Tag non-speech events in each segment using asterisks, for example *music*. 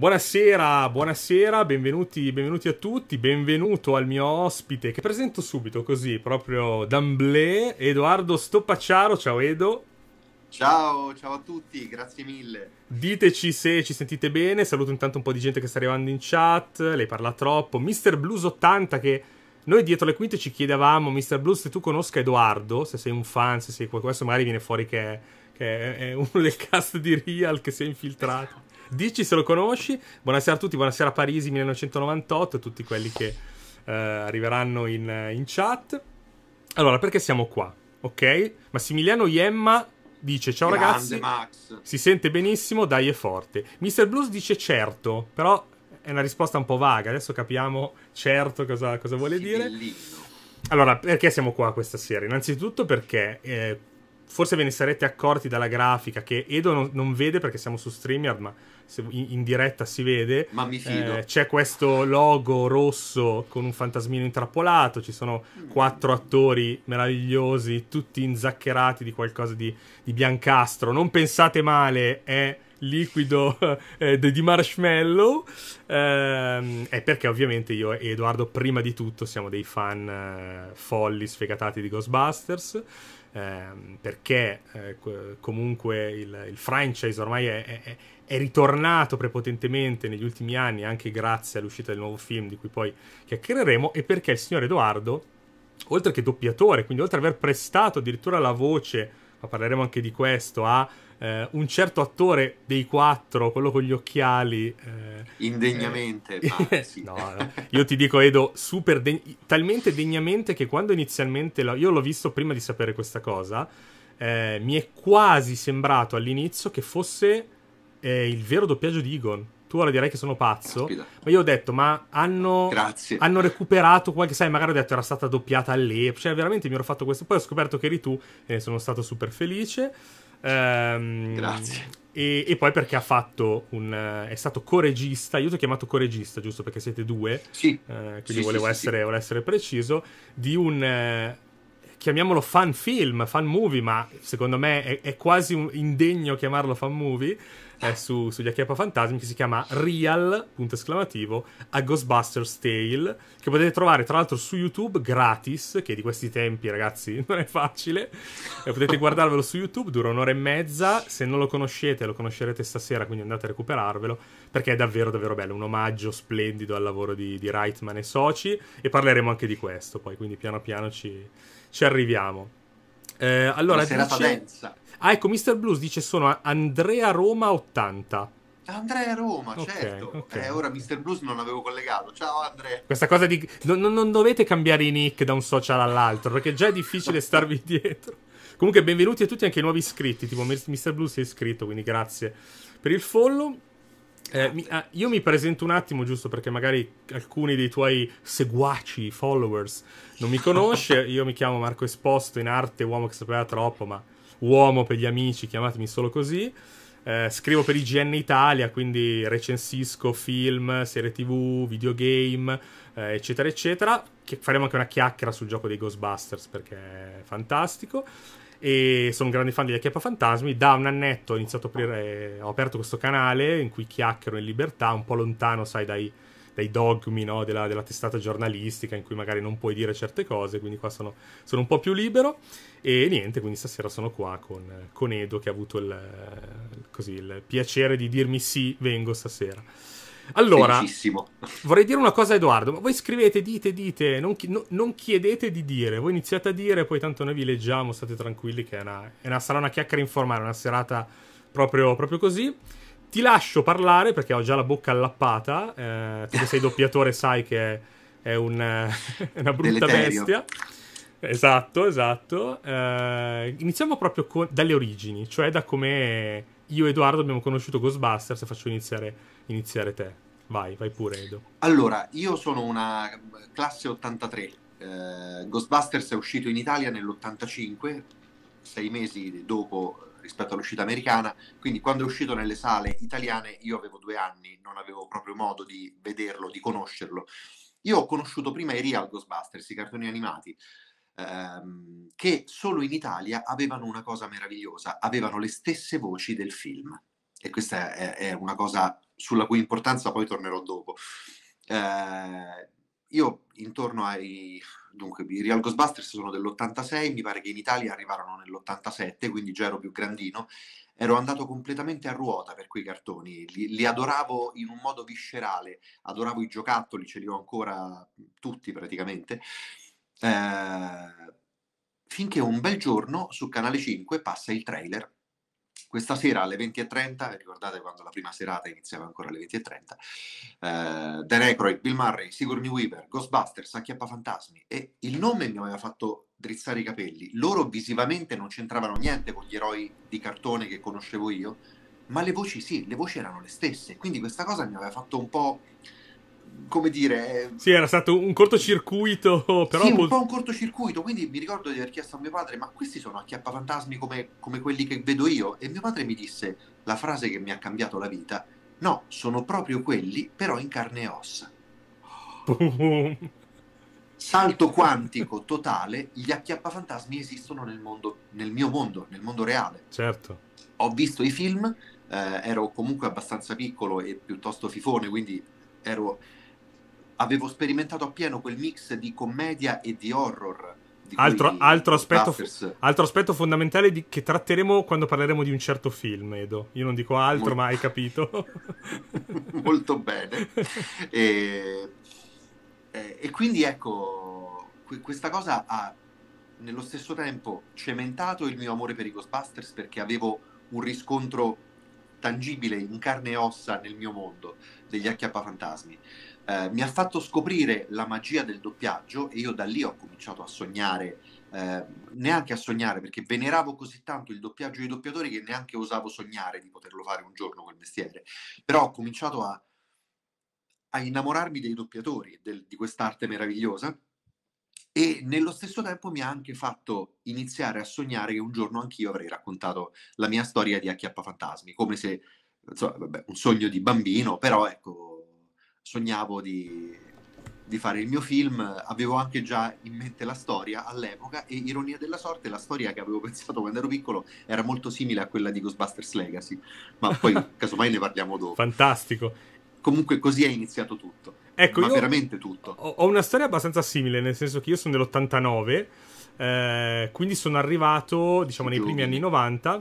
Buonasera, buonasera, benvenuti, benvenuti, a tutti, benvenuto al mio ospite che presento subito così, proprio d'amblè, Edoardo Stoppacciaro, ciao Edo. Ciao, ciao a tutti, grazie mille. Diteci se ci sentite bene, saluto intanto un po' di gente che sta arrivando in chat, lei parla troppo, Mr. Blues 80 che noi dietro le quinte ci chiedevamo, Mr. Blues se tu conosca Edoardo, se sei un fan, se sei qualcosa, magari viene fuori che è, che è uno del cast di Real che si è infiltrato. Dici se lo conosci. Buonasera a tutti, buonasera a Parisi 1998, tutti quelli che eh, arriveranno in, in chat. Allora, perché siamo qua? Ok? Massimiliano Iemma dice ciao Grande, ragazzi, Max. si sente benissimo, dai è forte. Mr. Blues dice certo, però è una risposta un po' vaga, adesso capiamo certo cosa, cosa vuole sì, dire. Bellissimo. Allora, perché siamo qua questa sera? Innanzitutto perché eh, forse ve ne sarete accorti dalla grafica che Edo non, non vede perché siamo su StreamYard, ma se, in, in, diretta si vede. Ma mi fido. Eh, c'è questo logo rosso con un fantasmino intrappolato, ci sono quattro attori meravigliosi, tutti inzaccherati di qualcosa di, di biancastro. Non pensate male, è liquido *laughs* eh, di marshmallow. Eh, è perché ovviamente io e Edoardo, prima di tutto, siamo dei fan eh, folli, sfegatati di Ghostbusters. Ehm, perché eh, comunque il, il, franchise ormai è, è, è, ritornato prepotentemente negli ultimi anni anche grazie all'uscita del nuovo film di cui poi chiacchiereremo e perché il signor Edoardo, oltre che doppiatore, quindi oltre ad aver prestato addirittura la voce, ma parleremo anche di questo, a eh, un certo attore dei quattro, quello con gli occhiali... Eh, Indegnamente, eh, *laughs* no, no. Io ti dico, Edo, super deg- talmente degnamente che quando inizialmente... La- io l'ho visto prima di sapere questa cosa, eh, mi è quasi sembrato all'inizio che fosse eh, il vero doppiaggio di Egon tu ora direi che sono pazzo. Aspida. Ma io ho detto, ma hanno, hanno, recuperato qualche, sai, magari ho detto era stata doppiata all'epoca. Cioè, veramente mi ero fatto questo. Poi ho scoperto che eri tu e sono stato super felice. Um, Grazie. E, e, poi perché ha fatto un... Eh, è stato coregista, io ti ho chiamato coregista, giusto? Perché siete due. Sì. Eh, quindi sì, volevo, sì, essere, sì. volevo, essere, preciso, di un eh, chiamiamolo fan film, fan movie, ma secondo me è, è quasi indegno chiamarlo fan movie, è eh, su, sugli Acchiappa Fantasmi che si chiama Real, punto esclamativo, a Ghostbusters Tale, che potete trovare tra l'altro su YouTube gratis, che di questi tempi ragazzi *laughs* non è facile, e eh, potete guardarvelo su YouTube, dura un'ora e mezza, se non lo conoscete lo conoscerete stasera, quindi andate a recuperarvelo, perché è davvero davvero bello, un omaggio splendido al lavoro di, di Reitman e soci, e parleremo anche di questo poi, quindi piano piano ci ci arriviamo. Eh, allora, dice... Ah, ecco, Mr. Blues dice sono Andrea Roma 80. Andrea Roma, certo. Okay. Eh, ora Mr. Blues non l'avevo collegato. Ciao Andrea. Questa cosa di... Non, non dovete cambiare i nick da un social all'altro, perché già è difficile starvi *laughs* dietro. Comunque benvenuti a tutti anche i nuovi iscritti, tipo Mr. Blues si è iscritto, quindi grazie per il follow. Eh, mi, ah, io mi presento un attimo, giusto perché magari alcuni dei tuoi seguaci, followers, non mi conosce. *laughs* io mi chiamo Marco Esposto, in arte uomo che sapeva troppo, ma uomo per gli amici, chiamatemi solo così. Eh, scrivo per IGN Italia, quindi recensisco film, serie tv, videogame, eh, eccetera, eccetera. Che faremo anche una chiacchiera sul gioco dei Ghostbusters perché è fantastico e sono un grande fan di Acchiappa Fantasmi. Da un annetto ho iniziato a aprire, eh, ho aperto questo canale in cui chiacchiero in libertà, un po' lontano, sai, dai, dai dogmi no? della, della, testata giornalistica in cui magari non puoi dire certe cose, quindi qua sono, sono un po' più libero. E niente, quindi stasera sono qua con, con Edo che ha avuto il, così, il piacere di dirmi sì, vengo stasera. Allora, vorrei dire una cosa a Edoardo, ma voi scrivete, dite, dite, non, chi- no, non, chiedete di dire, voi iniziate a dire, poi tanto noi vi leggiamo, state tranquilli che è una, è una, sarà una chiacchiera informale, una serata proprio, proprio così. Ti lascio parlare perché ho già la bocca allappata, eh, tu che sei *laughs* doppiatore sai che è, un, è una brutta Deleterio. bestia. Esatto, esatto. Eh, iniziamo proprio con, dalle origini, cioè da come io e Edoardo abbiamo conosciuto Ghostbusters, faccio iniziare iniziare te. Vai, vai pure Edo. Allora, io sono una classe 83. Eh, Ghostbusters è uscito in Italia nell'85, sei mesi dopo rispetto all'uscita americana, quindi quando è uscito nelle sale italiane io avevo due anni, non avevo proprio modo di vederlo, di conoscerlo. Io ho conosciuto prima i real Ghostbusters, i cartoni animati, ehm, che solo in Italia avevano una cosa meravigliosa, avevano le stesse voci del film. E questa è, è una cosa sulla cui importanza poi tornerò dopo. Eh, io intorno ai... Dunque, i Real Ghostbusters sono dell'86, mi pare che in Italia arrivarono nell'87, quindi già ero più grandino. Ero andato completamente a ruota per quei cartoni, li, li adoravo in un modo viscerale, adoravo i giocattoli, ce li ho ancora tutti praticamente. Eh, finché un bel giorno su Canale 5 passa il trailer questa sera alle 20.30, ricordate quando la prima serata iniziava ancora alle 20.30, eh, Dan Aykroyd, Bill Murray, Sigourney Weaver, Ghostbusters, Acchiappa Fantasmi e il nome mi aveva fatto drizzare i capelli. Loro visivamente non c'entravano niente con gli eroi di cartone che conoscevo io, ma le voci sì, le voci erano le stesse, quindi questa cosa mi aveva fatto un po' come dire. Sì, era stato un cortocircuito. *laughs* Però sì, un po' un cortocircuito. Quindi mi ricordo di aver chiesto a mio padre: Ma questi sono acchiappafantasmi come, come quelli che vedo io? E mio padre mi disse la frase che mi ha cambiato la vita: No, sono proprio quelli, però in carne e ossa. *laughs* Salto quantico totale, gli acchiappafantasmi esistono nel, mondo, nel mio mondo, nel mondo reale. Certo. Ho visto i film, eh, ero comunque abbastanza piccolo e piuttosto fifone, quindi ero avevo sperimentato appieno quel mix di commedia e di horror. Di altro, altro, aspetto, altro, aspetto, fondamentale di, che tratteremo quando parleremo di un certo film, Edo. Io non dico altro, Mol- ma hai capito. *laughs* *laughs* Molto bene. E, e, quindi ecco, questa cosa ha nello stesso tempo cementato il mio amore per i Ghostbusters perché avevo un riscontro tangibile in carne e ossa nel mio mondo degli acchiappafantasmi. fantasmi eh, mi ha fatto scoprire la magia del doppiaggio e io da lì ho cominciato a sognare, eh, neanche a sognare perché veneravo così tanto il doppiaggio dei doppiatori che neanche osavo sognare di poterlo fare un giorno quel mestiere, però ho cominciato a, a innamorarmi dei doppiatori, del, di quest'arte meravigliosa e nello stesso tempo mi ha anche fatto iniziare a sognare che un giorno anch'io avrei raccontato la mia storia di Acchiappafantasmi, come se insomma, vabbè, un sogno di bambino, però ecco sognavo di, di, fare il mio film, avevo anche già in mente la storia all'epoca e ironia della sorte, la storia che avevo *laughs* pensato quando ero piccolo era molto simile a quella di Ghostbusters Legacy, ma poi *laughs* casomai ne parliamo dopo. Fantastico. Comunque così è iniziato tutto. Ecco, ma veramente tutto. Ho una storia abbastanza simile, nel senso che io sono dell'89, eh, quindi sono arrivato, diciamo, nei primi anni 90.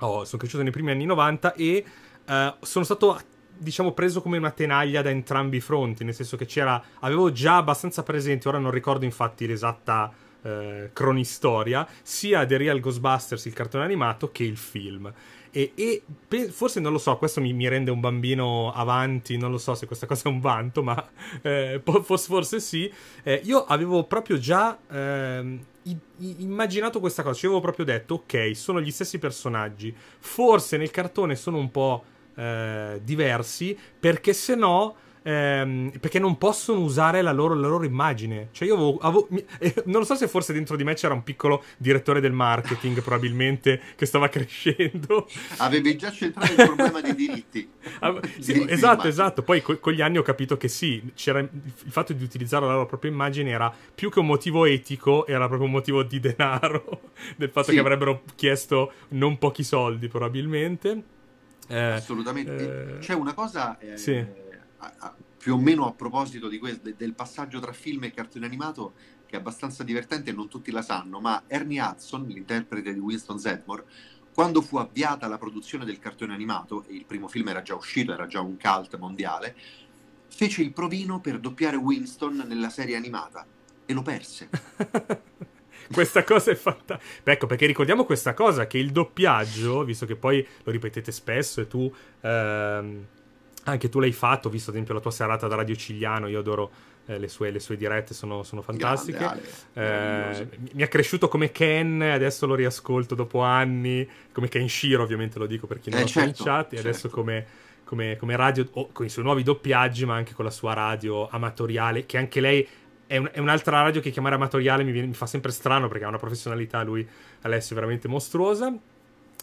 Oh, sono cresciuto nei primi anni 90 e eh, sono stato attivo diciamo, preso come una tenaglia da entrambi i fronti, nel senso che c'era, avevo già abbastanza presente, ora non ricordo infatti l'esatta eh, cronistoria, sia The Real Ghostbusters, il cartone animato, che il film. E, e pe- forse non lo so, questo mi, mi, rende un bambino avanti, non lo so se questa cosa è un vanto, ma eh, forse, sì. Eh, io avevo proprio già ehm, i- immaginato questa cosa, ci avevo proprio detto, ok, sono gli stessi personaggi, forse nel cartone sono un po' Eh, diversi, perché se no... Ehm, perché non possono usare la loro, la loro immagine. Cioè, io avevo, avevo, mi, *laughs* eh, non so se forse dentro di me c'era un piccolo direttore del marketing, *laughs* probabilmente, che stava crescendo. Avevi già centrato il problema dei diritti. *laughs* sì, diritti esatto, esatto. Poi co- con gli anni ho capito che sì, il fatto di utilizzare la loro propria immagine era più che un motivo etico, era proprio un motivo di denaro, del fatto sì. che avrebbero chiesto non pochi soldi, probabilmente. Assolutamente. Eh, eh, C'è una cosa eh, sì. a, a, più o meno a proposito questo, del passaggio tra film e cartone animato che è abbastanza divertente e non tutti la sanno, ma Ernie Hudson, l'interprete di Winston Zedmore, quando fu avviata la produzione del cartone animato, e il primo film era già uscito, era già un cult mondiale, fece il provino per doppiare Winston nella serie animata e lo perse. *laughs* questa cosa è fatta. Beh, ecco perché ricordiamo questa cosa: che il doppiaggio, visto che poi lo ripetete spesso, e tu ehm, anche tu l'hai fatto, visto ad esempio la tua serata da Radio Cigliano, io adoro. Eh, le, sue, le sue, dirette sono, sono fantastiche. Grande, eh, mi ha cresciuto come Ken, adesso lo riascolto dopo anni. Come Ken Shiro, ovviamente lo dico per chi non eh, lo certo, in E certo. adesso certo. come, come, come, radio, oh, con i suoi nuovi doppiaggi, ma anche con la sua radio amatoriale, che anche lei è, un, è, un'altra radio che chiamare amatoriale mi, viene, mi, fa sempre strano perché ha una professionalità lui, Alessio, veramente mostruosa.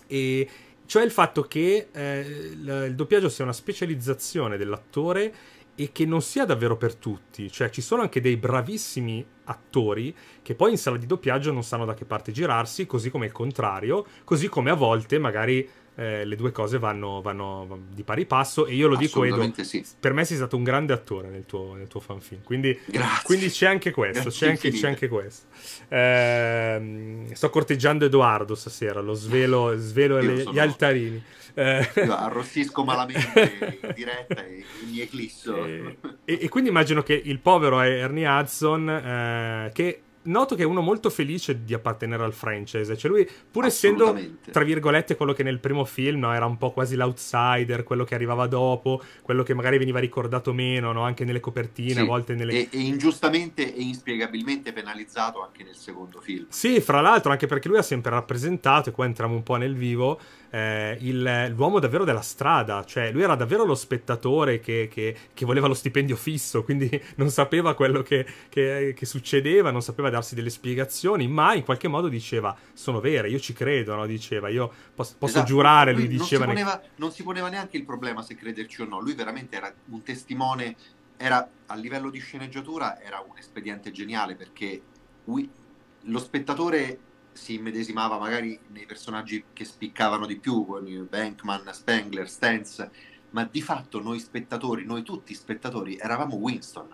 E cioè il fatto che eh, il doppiaggio sia una specializzazione dell'attore e che non sia davvero per tutti, cioè ci sono anche dei bravissimi attori che poi in sala di doppiaggio non sanno da che parte girarsi, così come il contrario, così come a volte magari eh, le due cose vanno, vanno, di pari passo. E io lo dico, Edo, sì. per me sei stato un grande attore nel tuo, nel tuo fanfilm. Quindi, quindi, c'è anche questo. C'è anche, c'è anche, questo. Eh, sto corteggiando Edoardo stasera, lo svelo, svelo le, gli altarini. Eh. arrossisco *laughs* malamente in diretta e mi eclisso. Eh, e, e, quindi immagino che il povero è Ernie Hudson, eh, che noto che è uno molto felice di appartenere al franchise. Cioè, lui, pur essendo, tra virgolette, quello che nel primo film no, era un po' quasi l'outsider, quello che arrivava dopo, quello che magari veniva ricordato meno, no? anche nelle copertine, sì. a volte nelle. E, e, ingiustamente e inspiegabilmente penalizzato anche nel secondo film. Sì, fra l'altro, anche perché lui ha sempre rappresentato, e qua entriamo un po' nel vivo eh, il, l'uomo davvero della strada, cioè lui era davvero lo spettatore che, che, che voleva lo stipendio fisso, quindi *laughs* non sapeva quello che, che, succedeva, non sapeva darsi delle spiegazioni, ma in qualche modo diceva sono vere, io ci credo, no? diceva io posso, posso esatto. giurare, lui, lui diceva... Non si, poneva, ne... non si poneva neanche il problema se crederci o no, lui veramente era un testimone era, a livello di sceneggiatura era un espediente geniale perché lui, lo spettatore si immedesimava magari nei personaggi che spiccavano di più, con Bankman, Spengler, Stance, ma di fatto noi spettatori, noi tutti spettatori, eravamo Winston,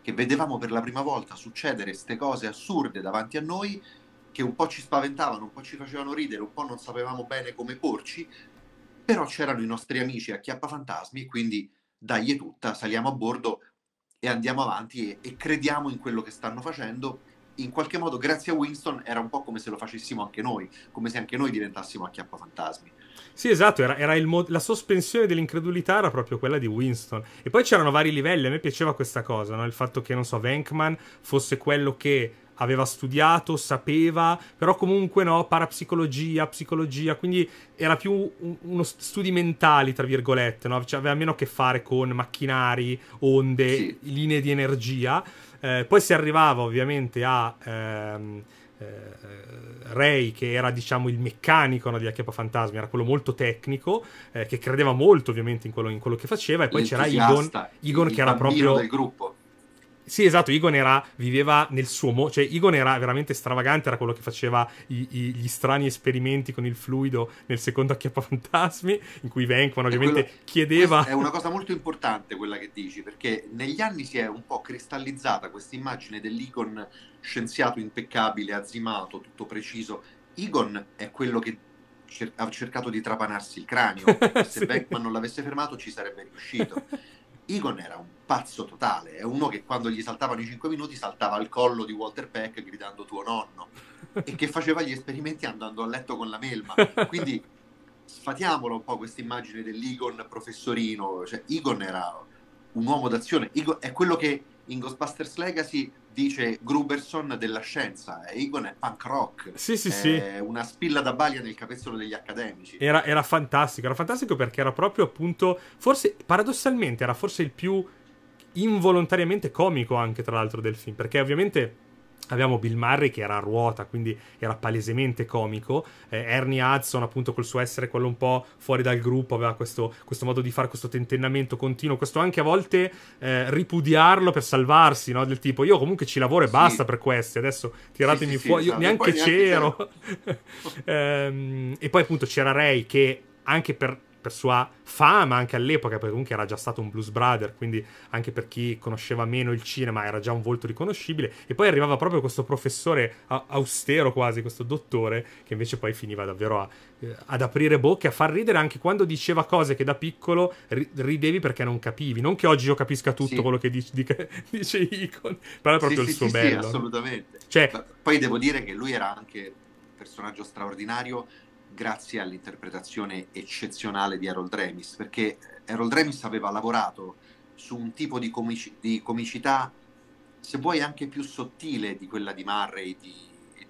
che vedevamo per la prima volta succedere queste cose assurde davanti a noi, che un po' ci spaventavano, un po' ci facevano ridere, un po' non sapevamo bene come porci, però c'erano i nostri amici a Chiappafantasmi e quindi dagli tutta, saliamo a bordo e andiamo avanti e, e crediamo in quello che stanno facendo in qualche modo, grazie a Winston, era un po' come se lo facessimo anche noi, come se anche noi diventassimo acchiappafantasmi. Sì, esatto, era, era mo- la sospensione dell'incredulità era proprio quella di Winston. E poi c'erano vari livelli, a me piaceva questa cosa, no? il fatto che, non so, Venkman fosse quello che aveva studiato, sapeva, però comunque no, parapsicologia, psicologia, quindi era più uno studi mentali, tra virgolette, no? cioè, aveva meno a che fare con macchinari, onde, sì. linee di energia. Eh, poi si arrivava ovviamente a ehm, eh, Ray, che era diciamo il meccanico no, di Acchiappa Fantasmi, era quello molto tecnico, eh, che credeva molto ovviamente in quello, in quello che faceva, e poi c'era Igon Egon che era proprio del gruppo sì, esatto, Igon era, viveva nel suo mondo, cioè Igon era veramente stravagante, era quello che faceva i, i, gli strani esperimenti con il fluido nel secondo acchiappafantasmi, in cui Venkman ovviamente quello, chiedeva... È una cosa molto importante quella che dici, perché negli anni si è un po' cristallizzata questa immagine dell'Igon scienziato impeccabile, azzimato, tutto preciso. Igon è quello che cer- ha cercato di trapanarsi il cranio, *laughs* se sì. Venkman non l'avesse fermato ci sarebbe riuscito. *laughs* Igon era un pazzo totale. È uno che quando gli saltavano i 5 minuti saltava al collo di Walter Peck gridando tuo nonno e che faceva gli esperimenti andando a letto con la melma. Quindi sfatiamola un po' questa immagine dell'Igon professorino. Cioè, Igon era un uomo d'azione, Egon è quello che in Ghostbusters Legacy dice Gruberson della scienza, Egon è punk rock, sì, sì, sì. una spilla da balia nel capezzolo degli accademici. Era, era fantastico, era fantastico perché era proprio appunto, forse paradossalmente era forse il più involontariamente comico anche tra l'altro del film, perché ovviamente Abbiamo Bill Murray che era a ruota, quindi era palesemente comico. Eh, Ernie Hudson, appunto, col suo essere quello un po' fuori dal gruppo, aveva questo, questo modo di fare questo tentennamento continuo, questo anche a volte eh, ripudiarlo per salvarsi, no? Del tipo, io comunque ci lavoro e sì. basta per questi, adesso tiratemi sì, sì, fuori, io esatto. neanche, neanche c'ero. c'ero. *laughs* Ehm, e poi, appunto, c'era Ray che anche per per sua fama anche all'epoca, perché comunque era già stato un blues brother, quindi anche per chi conosceva meno il cinema era già un volto riconoscibile. E poi arrivava proprio questo professore austero quasi, questo dottore, che invece poi finiva davvero a, eh, ad aprire bocca e a far ridere anche quando diceva cose che da piccolo ri- ridevi perché non capivi. Non che oggi io capisca tutto sì. quello che dice, di, *laughs* dice Icon, però è proprio sì, il sì, suo bello. assolutamente. Cioè, poi devo dire che lui era anche un personaggio straordinario grazie all'interpretazione eccezionale di Errol Dremis, perché Errol Dremis aveva lavorato su un tipo di, comici- di comicità, se vuoi anche più sottile di quella di Murray e di,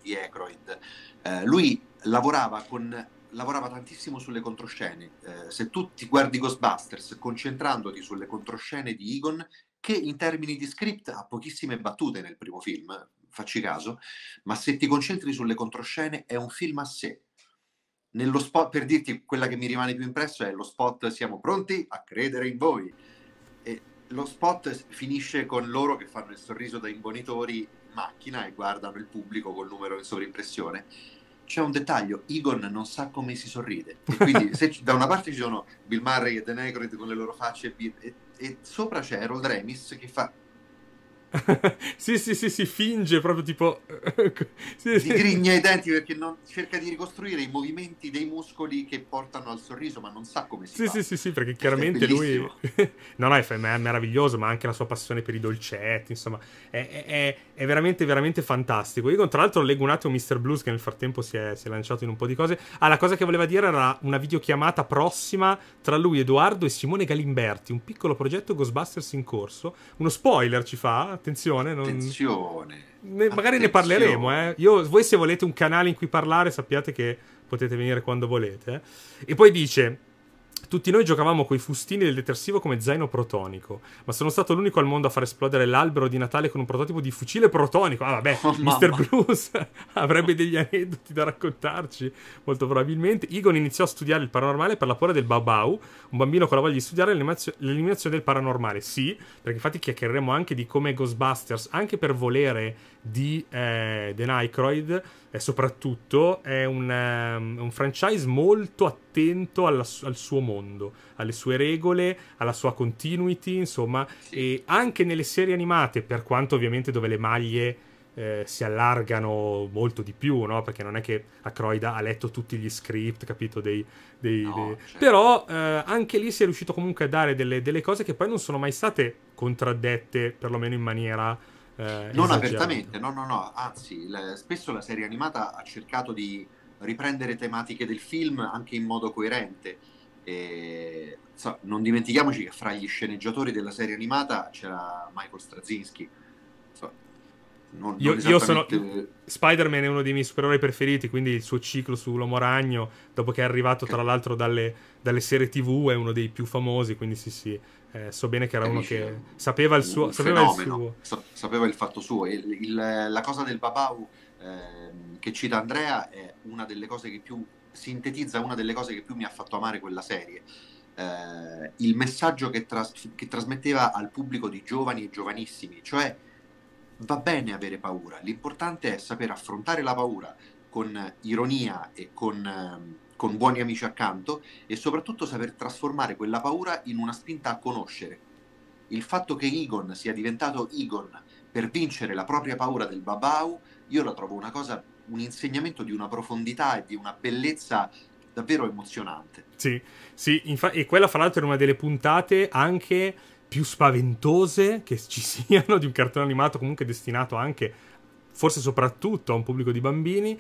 di Aykroyd. Eh, lui lavorava, con, lavorava, tantissimo sulle controscene. Eh, se tu ti guardi Ghostbusters concentrandoti sulle controscene di Egon, che in termini di script ha pochissime battute nel primo film, facci caso, ma se ti concentri sulle controscene è un film a sé, nello spot, per dirti quella che mi rimane più impresso è lo spot Siamo pronti a credere in voi. E lo spot finisce con loro che fanno il sorriso da imbonitori in macchina e guardano il pubblico col numero in sovrimpressione. C'è un dettaglio, Egon non sa come si sorride. E quindi *laughs* se da una parte ci sono Bill Murray e The Negrid con le loro facce e, e, e sopra c'è Harold Remis che fa *laughs* sì, sì, sì, si finge proprio tipo... *laughs* sì, si grigna i denti perché non... cerca di ricostruire i movimenti dei muscoli che portano al sorriso, ma non sa come si sì, fa. Sì, sì, sì, perché chiaramente lui... *laughs* no, no, è, meraviglioso, ma anche la sua passione per i dolcetti, insomma, è, è, è veramente, veramente fantastico. Io tra l'altro leggo un attimo Mr. Blues che nel frattempo si è, si è lanciato in un po' di cose. Ah, la cosa che voleva dire era una videochiamata prossima tra lui, Edoardo e Simone Galimberti, un piccolo progetto Ghostbusters in corso. Uno spoiler ci fa attenzione. Non... Attenzione. Ne, magari attenzione. ne parleremo. Eh. Io, voi se volete un canale in cui parlare sappiate che potete venire quando volete. E poi dice, tutti noi giocavamo coi fustini del detersivo come zaino protonico, ma sono stato l'unico al mondo a far esplodere l'albero di Natale con un prototipo di fucile protonico. Ah vabbè, *laughs* oh, Mr. Blues *laughs* avrebbe degli aneddoti da raccontarci, molto probabilmente. Egon iniziò a studiare il paranormale per la paura del Babau, un bambino con la voglia di studiare l'eliminazione del paranormale. Sì, perché infatti chiacchiereremo anche di come Ghostbusters, anche per volere di eh, The Nycroid, eh, soprattutto, è un, um, un franchise molto attivo spento alla, al suo mondo, alle sue regole, alla sua continuity, insomma, e anche nelle serie animate, per quanto ovviamente dove le maglie eh, si allargano molto di più, no? Perché non è che Acroida ha letto tutti gli script, capito? Dei, dei, no, dei... Certo. Però eh, anche lì si è riuscito comunque a dare delle, delle, cose che poi non sono mai state contraddette, perlomeno in maniera... Eh, non esagerata. apertamente, no, no, no, anzi, la, spesso la serie animata ha cercato di riprendere tematiche del film anche in modo coerente. E, so, non dimentichiamoci che fra gli sceneggiatori della serie animata c'era Michael Straczynski. So, non, io, non io, sono Spider-Man è uno dei miei supereroi preferiti, quindi il suo ciclo sull'Uomo Ragno, dopo che è arrivato tra l'altro dalle, dalle serie TV, è uno dei più famosi, quindi sì sì, eh, so bene che era uno che sapeva il suo, sapeva il, suo... Sa- sapeva il fatto suo. Il, il, la cosa del Babau ehm, che cita Andrea è una delle cose che più sintetizza una delle cose che più mi ha fatto amare quella serie. Eh, il messaggio che, tras- che, trasmetteva al pubblico di giovani e giovanissimi, cioè va bene avere paura, l'importante è saper affrontare la paura con ironia e con, ehm, con buoni amici accanto e soprattutto saper trasformare quella paura in una spinta a conoscere. Il fatto che Egon sia diventato Egon per vincere la propria paura del Babau io la trovo una cosa, un insegnamento di una profondità e di una bellezza davvero emozionante. Sì, sì, infa- e quella fra l'altro è una delle puntate anche più spaventose che ci *laughs* siano di un cartone animato comunque destinato anche, forse soprattutto, a un pubblico di bambini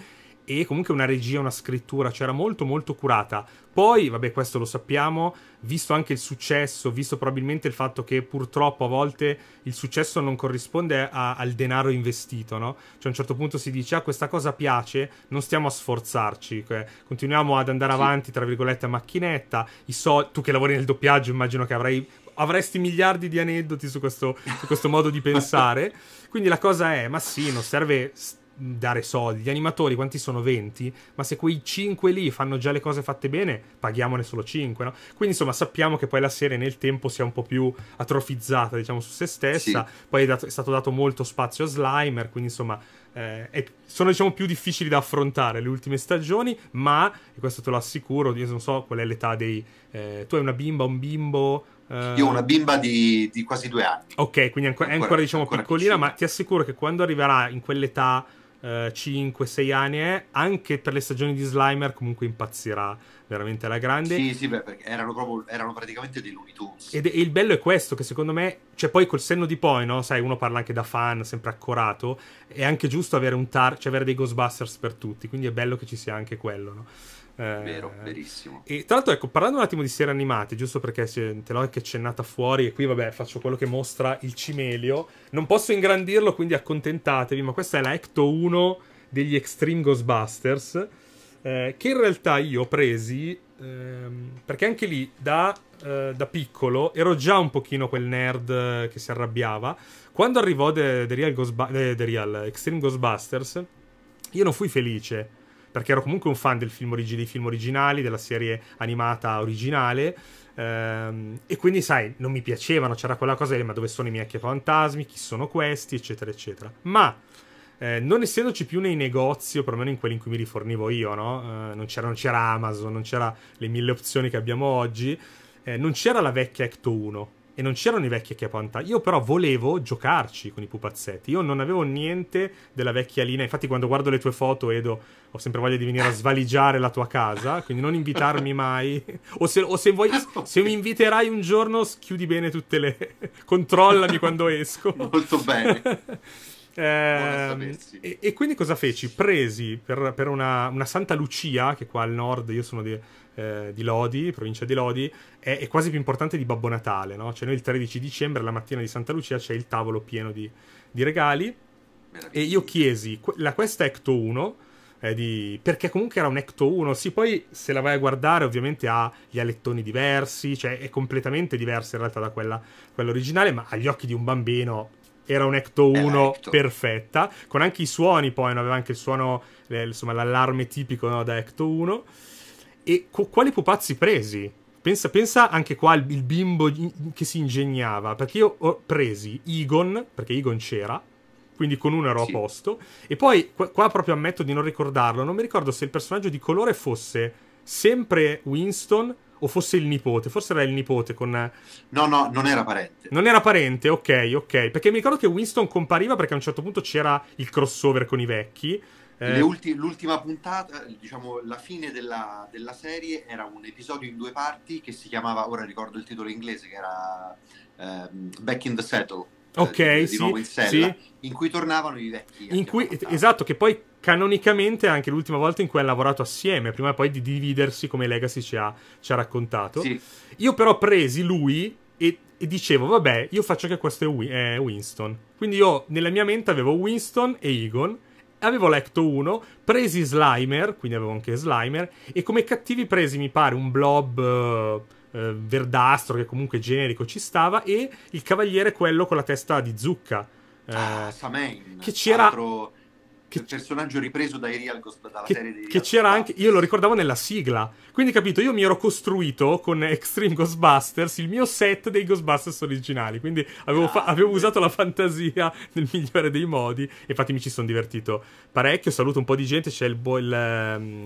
e comunque una regia, una scrittura, cioè era molto molto curata. Poi, vabbè, questo lo sappiamo, visto anche il successo, visto probabilmente il fatto che purtroppo a volte il successo non corrisponde a, al denaro investito, no? Cioè a un certo punto si dice, ah, questa cosa piace, non stiamo a sforzarci, cioè, continuiamo ad andare sì. avanti, tra virgolette, a macchinetta. So- tu che lavori nel doppiaggio immagino che avrai avresti miliardi di aneddoti su questo, su questo modo di pensare. *laughs* Quindi la cosa è, ma sì, non serve dare soldi. Gli animatori quanti sono? 20, ma se quei 5 lì fanno già le cose fatte bene, paghiamone solo 5, no? Quindi insomma sappiamo che poi la serie nel tempo sia un po' più atrofizzata, diciamo, su se stessa, sì. poi è, dato, è, stato dato molto spazio a Slimer, quindi insomma eh, è, sono diciamo più difficili da affrontare le ultime stagioni, ma, e questo te lo assicuro, io non so qual è l'età dei... Eh, tu hai una bimba, un bimbo... Eh, io ho una bimba di, di, quasi due anni. Ok, quindi è ancora, ancora, diciamo, ancora piccolina, piccina. ma ti assicuro che quando arriverà in quell'età eh, 5-6 anni anche per le stagioni di Slimer comunque impazzirà veramente alla grande. Sì, sì, beh, perché erano, proprio, erano praticamente dei Looney Tunes. Ed, il bello è questo, che secondo me, cioè poi col senno di poi, no? Sai, uno parla anche da fan, sempre accorato, è anche giusto avere un tar, cioè avere dei Ghostbusters per tutti, quindi è bello che ci sia anche quello, no? Vero, eh, verissimo. E tra l'altro, ecco, parlando un attimo di serie animate, giusto perché te l'ho anche accennata fuori, e qui vabbè, faccio quello che mostra il cimelio. Non posso ingrandirlo, quindi accontentatevi, ma questa è la Ecto 1 degli Extreme Ghostbusters. Eh, che in realtà io ho presi ehm, perché anche lì da, eh, da, piccolo ero già un pochino quel nerd che si arrabbiava. Quando arrivò The, The, Real, Ghostb- eh, The Real Extreme Ghostbusters, io non fui felice perché ero comunque un fan film origi- dei film originali, della serie animata originale. Ehm, e quindi, sai, non mi piacevano, c'era quella cosa di ma dove sono i miei fantasmi, chi sono questi, eccetera, eccetera. Ma eh, non essendoci più nei negozi, o perlomeno in quelli in cui mi rifornivo io, no? eh, non, c'era, non, c'era, Amazon, non c'era le mille opzioni che abbiamo oggi, eh, non c'era la vecchia Ecto 1 e non c'erano i vecchi acchiappanta. Io però volevo giocarci con i pupazzetti. Io non avevo niente della vecchia linea. Infatti, quando guardo le tue foto, Edo, ho sempre voglia di venire a svaligiare la tua casa. Quindi non invitarmi mai. O se, o se, vuoi, se mi inviterai un giorno, chiudi bene tutte le. Controllami quando esco. Molto bene. *laughs* Eh, e, e, quindi cosa feci? Presi per, per una, una, Santa Lucia, che qua al nord, io sono di, eh, di Lodi, provincia di Lodi, è, è, quasi più importante di Babbo Natale, no? Cioè noi il 13 dicembre, la mattina di Santa Lucia, c'è il tavolo pieno di, di regali. E io chiesi, la, questa è Ecto 1, eh, di, perché comunque era un Ecto 1, sì, poi se la vai a guardare ovviamente ha gli alettoni diversi, cioè è completamente diversa in realtà da quella, quella originale, ma agli occhi di un bambino era un Ecto 1 Ecto. perfetta, con anche i suoni poi, no? aveva anche il suono, eh, insomma l'allarme tipico no? da Ecto 1. E co- quali pupazzi presi? Pensa, pensa, anche qua il, il bimbo in- che si ingegnava, perché io ho presi Igon, perché Igon c'era, quindi con uno ero sì. a posto, e poi qua, qua proprio ammetto di non ricordarlo, non mi ricordo se il personaggio di colore fosse sempre Winston o fosse il nipote, forse era il nipote con... Eh, no, no, non era parente. Non era parente, ok, ok, perché mi ricordo che Winston compariva perché a un certo punto c'era il crossover con i vecchi. Eh... Ulti- l'ultima puntata, diciamo la fine della, della, serie, era un episodio in due parti che si chiamava, ora ricordo il titolo inglese, che era um, Back in the Settle. Ok, eh, di, sì, di in, sella, sì. in cui tornavano i vecchi. Cui, esatto, che poi canonicamente anche l'ultima volta in cui hanno lavorato assieme, prima poi di dividersi come Legacy ci ha, ci ha raccontato. Sì. Io però presi lui e, e, dicevo, vabbè, io faccio che questo è, Win- è eh, Winston. Quindi io nella mia mente avevo Winston e Egon, avevo letto uno, presi Slimer, quindi avevo anche Slimer, e come cattivi presi, mi pare, un blob eh, eh, verdastro che comunque generico ci stava, e il cavaliere quello con la testa di zucca. Eh, ah, Che c'era... Altro che, il personaggio ripreso dai Real Ghost, dalla che, serie di che c'era anche io lo ricordavo nella sigla quindi capito io mi ero costruito con Extreme Ghostbusters il mio set dei Ghostbusters originali quindi avevo, ah, fa- avevo usato la fantasia nel migliore dei modi e infatti mi ci sono divertito parecchio saluto un po' di gente c'è il, bo- il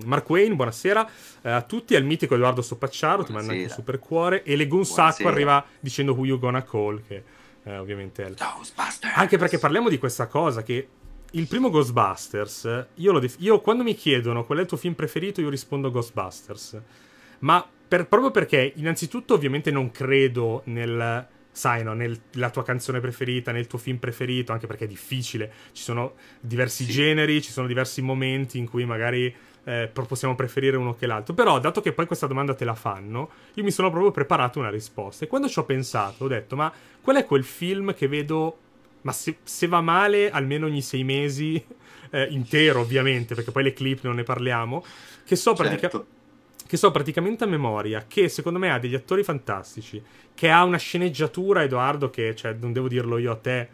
uh, Mark Wayne buonasera uh, a tutti al mitico Edoardo Soppacciaro buonasera. ti manda anche un super cuore e Legun Sacco arriva dicendo who you gonna call che uh, ovviamente è il... Ghostbusters anche perché parliamo di questa cosa che il primo Ghostbusters, io, io, quando mi chiedono qual è il tuo film preferito, io rispondo Ghostbusters. Ma per, proprio perché, innanzitutto, ovviamente non credo nel, sai, no, nella tua canzone preferita, nel tuo film preferito, anche perché è difficile. Ci sono diversi sì. generi, ci sono diversi momenti in cui magari eh, possiamo preferire uno che l'altro. Però, dato che poi questa domanda te la fanno, io mi sono proprio preparato una risposta. E quando ci ho pensato, ho detto, ma qual è quel film che vedo ma se, se va male almeno ogni sei mesi, eh, intero ovviamente, perché poi le clip non ne parliamo, che so, certo. che so praticamente a memoria, che secondo me ha degli attori fantastici, che ha una sceneggiatura, Edoardo, che cioè, non devo dirlo io a te,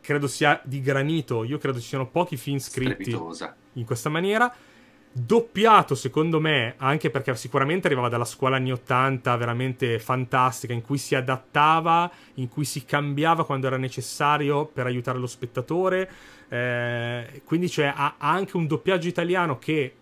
credo sia di granito, io credo ci siano pochi film scritti Strepitosa. in questa maniera doppiato secondo me, anche perché sicuramente arrivava dalla scuola anni 80 veramente fantastica, in cui si adattava, in cui si cambiava quando era necessario per aiutare lo spettatore. Eh, quindi cioè, ha, anche un doppiaggio italiano che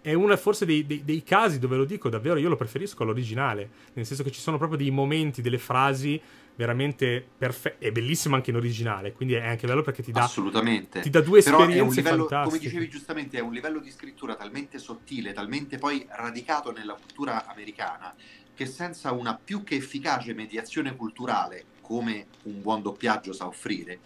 è uno forse dei, dei, dei, casi dove lo dico davvero, io lo preferisco all'originale, nel senso che ci sono proprio dei momenti, delle frasi veramente perfetta. È bellissimo anche in originale, quindi è anche bello perché ti dà, Assolutamente. Ti dà due Però esperienze livello, fantastiche. Come dicevi giustamente, è un livello di scrittura talmente sottile, talmente poi radicato nella cultura americana, che senza una più che efficace mediazione culturale, come un buon doppiaggio sa offrire,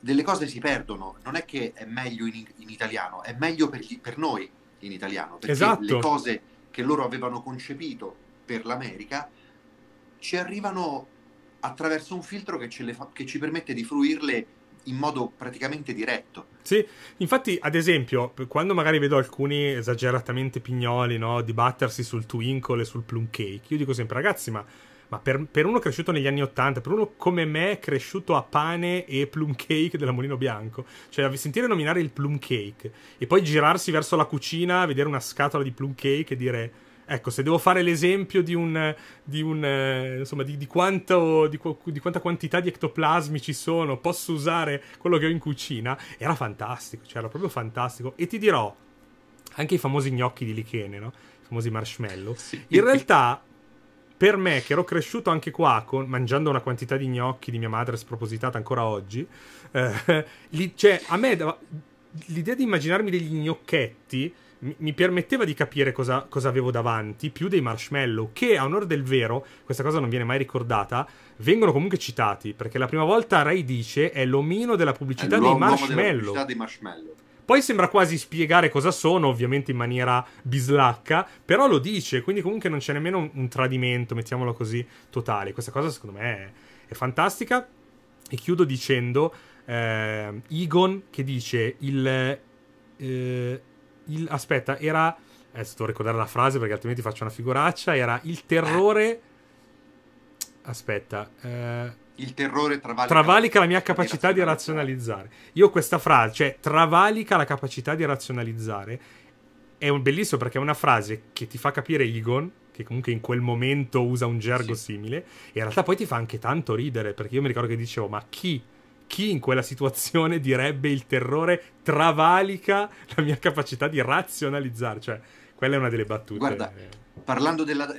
delle cose si perdono. Non è che è meglio in, in italiano, è meglio per, gli, per, noi in italiano, perché esatto. le cose che loro avevano concepito per l'America ci arrivano attraverso un filtro che, fa- che ci permette di fruirle in modo praticamente diretto. Sì, infatti, ad esempio, quando magari vedo alcuni esageratamente pignoli no, dibattersi sul Twinkle e sul Plum Cake, io dico sempre, ragazzi, ma, ma per, per, uno cresciuto negli anni Ottanta, per uno come me cresciuto a pane e Plum Cake della Molino Bianco, cioè sentire nominare il Plum Cake e poi girarsi verso la cucina, vedere una scatola di Plum Cake e dire Ecco, se devo fare l'esempio di un, di un eh, insomma, di, di, quanto, di, di, quanta quantità di ectoplasmi ci sono, posso usare quello che ho in cucina, era fantastico, cioè era proprio fantastico. E ti dirò, anche i famosi gnocchi di lichene, no? I famosi marshmallow. Sì. In realtà, per me, che ero cresciuto anche qua, con, mangiando una quantità di gnocchi di mia madre spropositata ancora oggi, eh, li, *laughs* cioè, a me l'idea di immaginarmi degli gnocchetti mi permetteva di capire cosa, cosa, avevo davanti, più dei marshmallow, che a onore del vero, questa cosa non viene mai ricordata, vengono comunque citati, perché la prima volta Ray dice è l'omino della pubblicità, è dei, marshmallow. Della pubblicità dei marshmallow. Poi sembra quasi spiegare cosa sono, ovviamente in maniera bislacca, però lo dice, quindi comunque non c'è nemmeno un, un tradimento, mettiamolo così, totale. Questa cosa secondo me è, è fantastica. E chiudo dicendo, eh, Egon che dice il... Eh, il, aspetta, era... Adesso devo ricordare la frase perché altrimenti faccio una figuraccia. Era il terrore... Aspetta. Eh, il terrore travalica, travalica la mia capacità di razionalizzare. Io questa frase, cioè travalica la capacità di razionalizzare, è un bellissimo perché è una frase che ti fa capire Igon, che comunque in quel momento usa un gergo sì. simile, e in realtà poi ti fa anche tanto ridere, perché io mi ricordo che dicevo, ma chi chi in quella situazione direbbe il terrore travalica la mia capacità di razionalizzare? Cioè, quella è una delle battute. Guarda, eh. parlando della...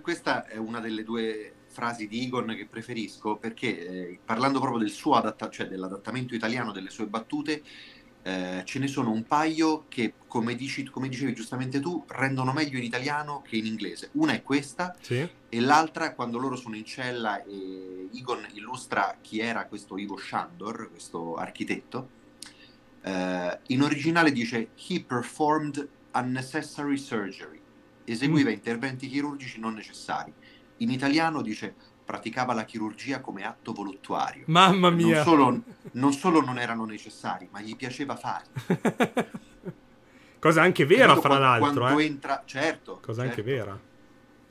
questa è una delle due frasi di Igon che preferisco perché eh, parlando proprio del suo adattamento, cioè dell'adattamento italiano delle sue battute, eh, ce ne sono un paio che, come, dici, come, dicevi giustamente tu, rendono meglio in italiano che in inglese. Una è questa, sì. e l'altra quando loro sono in cella e Igon illustra chi era questo Ivo Shandor, questo architetto. Eh, in originale dice: He performed unnecessary surgery. Eseguiva mm. interventi chirurgici non necessari. In italiano dice praticava la chirurgia come atto voluttuario. Mamma mia! Non solo non, solo non erano necessari, ma gli piaceva farli. *laughs* Cosa anche vera, Credo fra quanto, l'altro. Quanto eh? entra, certo. Cosa certo. anche vera.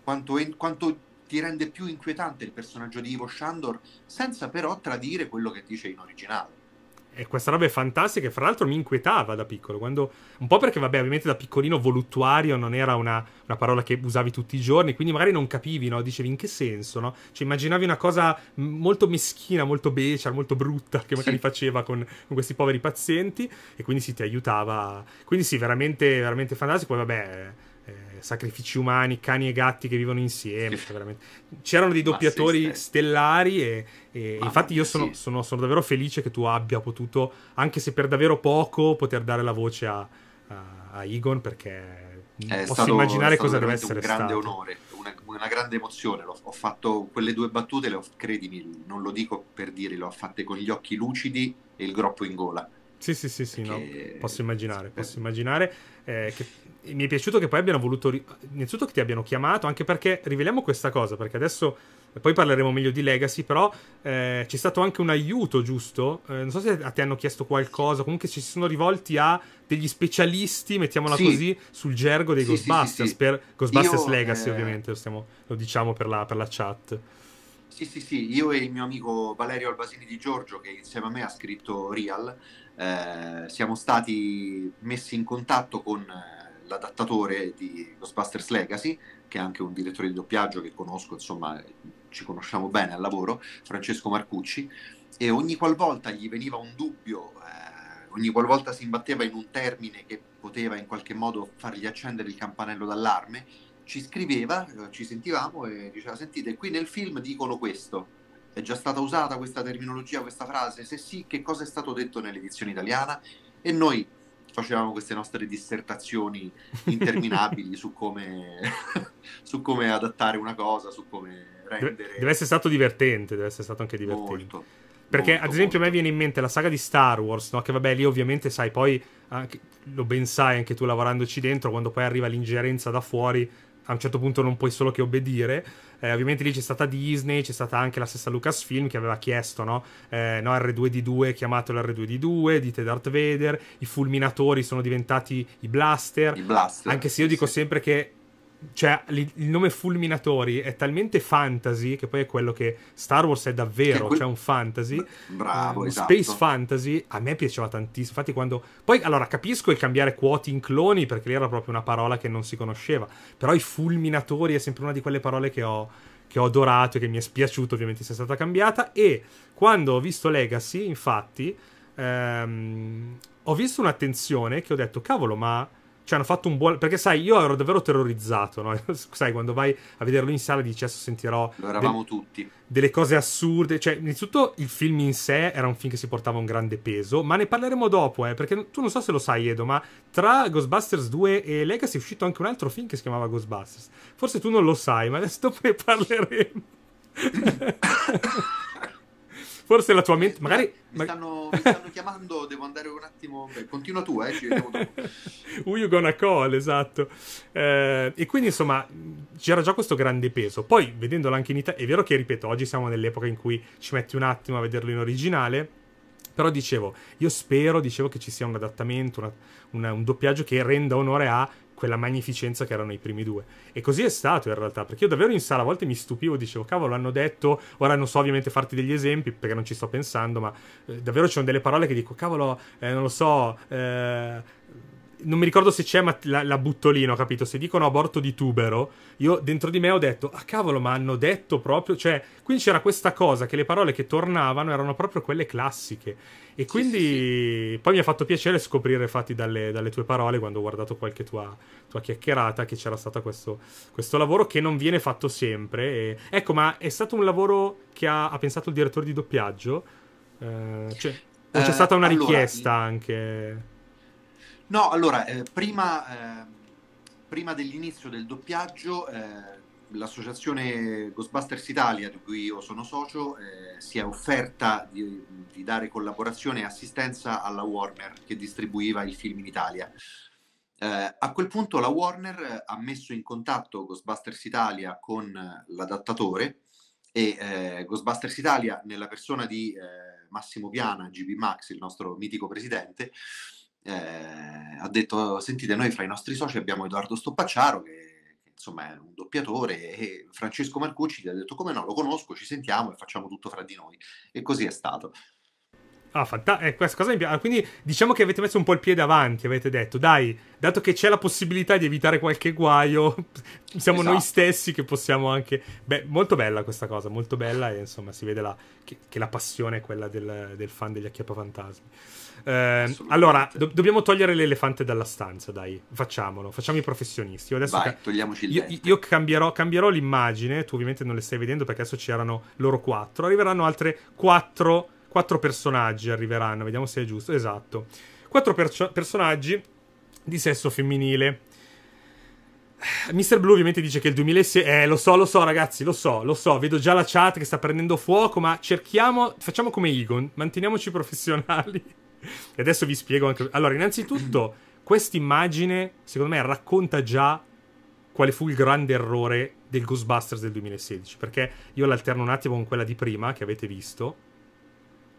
Quanto, en- quanto, ti rende più inquietante il personaggio di Ivo Shandor, senza però tradire quello che dice in originale e questa roba è fantastica e fra l'altro mi inquietava da piccolo, quando, un po' perché vabbè ovviamente da piccolino voluttuario non era una, una parola che usavi tutti i giorni, quindi magari non capivi, no? dicevi in che senso, no? cioè immaginavi una cosa molto meschina, molto becera, molto brutta che magari sì. faceva con, con, questi poveri pazienti e quindi si sì, ti aiutava, quindi sì veramente, veramente fantastico, poi vabbè eh, sacrifici umani, cani e gatti che vivono insieme. Cioè C'erano dei doppiatori sì, stellari e, e infatti io sono, sì. sono, sono, davvero felice che tu abbia potuto, anche se per davvero poco, poter dare la voce a, a, a Egon perché mm, è posso stato, immaginare cosa deve essere stato. È un grande stato. onore, una, una grande emozione. L'ho, ho fatto quelle due battute, le ho, credimi, non lo dico per dire, le ho fatte con gli occhi lucidi e il groppo in gola. Sì, sì, sì, sì, perché... no, posso immaginare, posso eh. immaginare eh, che mi è piaciuto che poi abbiano voluto. innanzitutto che ti abbiano chiamato, anche perché riveliamo questa cosa, perché adesso poi parleremo meglio di Legacy, però eh, c'è stato anche un aiuto, giusto? Eh, non so se a te hanno chiesto qualcosa, comunque ci si sono rivolti a degli specialisti, mettiamola sì. così, sul gergo dei sì, Ghostbusters, sì, per Ghostbusters Io, Legacy eh... ovviamente, lo, stiamo, lo diciamo per la, per la chat. Sì, sì, sì, io e il mio amico Valerio Albasini di Giorgio, che insieme a me ha scritto Real, eh, siamo stati messi in contatto con eh, l'adattatore di Ghostbusters Legacy, che è anche un direttore di doppiaggio che conosco, insomma, ci conosciamo bene al lavoro, Francesco Marcucci, e ogni qualvolta gli veniva un dubbio, eh, ogni qualvolta si imbatteva in un termine che poteva in qualche modo fargli accendere il campanello d'allarme, ci scriveva, eh, ci sentivamo e diceva, sentite, qui nel film dicono questo, è già stata usata questa terminologia, questa frase? Se sì, che cosa è stato detto nell'edizione italiana? E noi facevamo queste nostre dissertazioni *laughs* interminabili su, come, *laughs* su come adattare una cosa, su come rendere... Deve, essere stato divertente, deve essere stato anche divertente. Molto. Perché molto, ad esempio molto. a me viene in mente la saga di Star Wars, no? che vabbè lì ovviamente sai, poi anche, lo ben sai anche tu lavorandoci dentro, quando poi arriva l'ingerenza da fuori a un certo punto non puoi solo che obbedire. Eh, ovviamente lì c'è stata Disney, c'è stata anche la stessa Lucasfilm che aveva chiesto, no? Eh, no R2D2, chiamatelo R2D2, dite Darth Vader, i fulminatori sono diventati i blaster. I blaster. Anche se io dico sì. sempre che cioè il nome Fulminatori è talmente fantasy che poi è quello che Star Wars è davvero, quel... cioè un fantasy. Bravo, um, esatto. Space fantasy a me piaceva tantissimo. Infatti quando poi allora capisco il cambiare quoti in cloni perché lì era proprio una parola che non si conosceva, però i Fulminatori è sempre una di quelle parole che ho che ho adorato e che mi è spiaciuto ovviamente sia stata cambiata e quando ho visto Legacy, infatti, ehm, ho visto un'attenzione che ho detto cavolo, ma cioè, hanno fatto un buon. Perché, sai, io ero davvero terrorizzato, no? *laughs* sai, quando vai a vederlo in sala dici adesso sentirò. Lo eravamo de- tutti. Delle cose assurde. Cioè, innanzitutto il film in sé era un film che si portava un grande peso. Ma ne parleremo dopo, eh. Perché tu non so se lo sai, Edo, ma tra Ghostbusters 2 e Legacy è uscito anche un altro film che si chiamava Ghostbusters. Forse tu non lo sai, ma adesso dopo ne parleremo. *laughs* *laughs* Forse la tua mente, magari... Mi stanno, mi stanno chiamando, devo andare un attimo... continua tu, eh, ci vediamo dopo. *laughs* Who gonna call, esatto. Eh, e quindi, insomma, c'era già questo grande peso. Poi, vedendola anche in Italia... È vero che, ripeto, oggi siamo nell'epoca in cui ci metti un attimo a vederlo in originale, però dicevo, io spero, dicevo che ci sia un adattamento, una, una, un doppiaggio che renda onore a quella magnificenza che erano i primi due. E così è stato in realtà, perché io davvero in sala a volte mi stupivo, dicevo, cavolo, hanno detto, ora non so ovviamente farti degli esempi perché non ci sto pensando, ma eh, davvero ci sono delle parole che dico, cavolo, eh, non lo so, eh, non mi ricordo se c'è, ma la, la butto lì, no, capito? Se dicono aborto di tubero, io dentro di me ho detto, ah cavolo, ma hanno detto proprio, cioè, quindi c'era questa cosa che le parole che tornavano erano proprio quelle classiche. E quindi sì, sì, poi mi ha fatto piacere scoprire, infatti, dalle, dalle, tue parole, quando ho guardato qualche tua, tua chiacchierata, che c'era stato questo, questo, lavoro che non viene fatto sempre. E... Ecco, ma è stato un lavoro che ha, ha pensato il direttore di doppiaggio? Eh, cioè, o c'è eh, stata una allora, richiesta anche? No, allora, eh, prima, eh, prima, dell'inizio del doppiaggio, eh, l'associazione Ghostbusters Italia, di cui io sono socio, eh, si è offerta di, di, dare collaborazione e assistenza alla Warner che distribuiva il film in Italia. Eh, a quel punto la Warner eh, ha messo in contatto Ghostbusters Italia con l'adattatore e Ghostbusters Italia, nella persona di Massimo Piana, GB Max, il nostro mitico presidente, eh, ha detto, sentite, noi fra i nostri soci abbiamo Edoardo Stoppacciaro, che, insomma è un doppiatore, e Francesco Marcucci gli ha detto, come no, lo conosco, ci sentiamo e facciamo tutto fra di noi. E così è stato. Ah, fantastico. Eh, questa cosa mi piace. Ah, quindi diciamo che avete messo un po' il piede avanti, avete detto, dai, dato che c'è la possibilità di evitare qualche guaio, *laughs* siamo esatto. noi stessi che possiamo anche... Beh, molto bella questa cosa, molto bella e insomma si vede la... Che, che, la passione è quella del, del fan degli Acchiappafantasmi. Eh, allora, do- dobbiamo togliere l'elefante dalla stanza, dai. Facciamolo, facciamo i professionisti. Io adesso Vai, ca- togliamoci il io, io cambierò, cambierò, l'immagine, tu ovviamente non le stai vedendo perché adesso c'erano loro quattro. Arriveranno altre quattro, quattro personaggi, arriveranno, vediamo se è giusto. Esatto. Quattro perso- personaggi di sesso femminile. Mr. Blue ovviamente dice che il 2006 eh lo so lo so ragazzi lo so lo so vedo già la chat che sta prendendo fuoco ma cerchiamo facciamo come Igon manteniamoci professionali *laughs* E adesso vi spiego anche... Allora, innanzitutto, *clears throat* questa immagine, secondo me, racconta già quale fu il grande errore del Ghostbusters del 2016. Perché io l'alterno un attimo con quella di prima, che avete visto.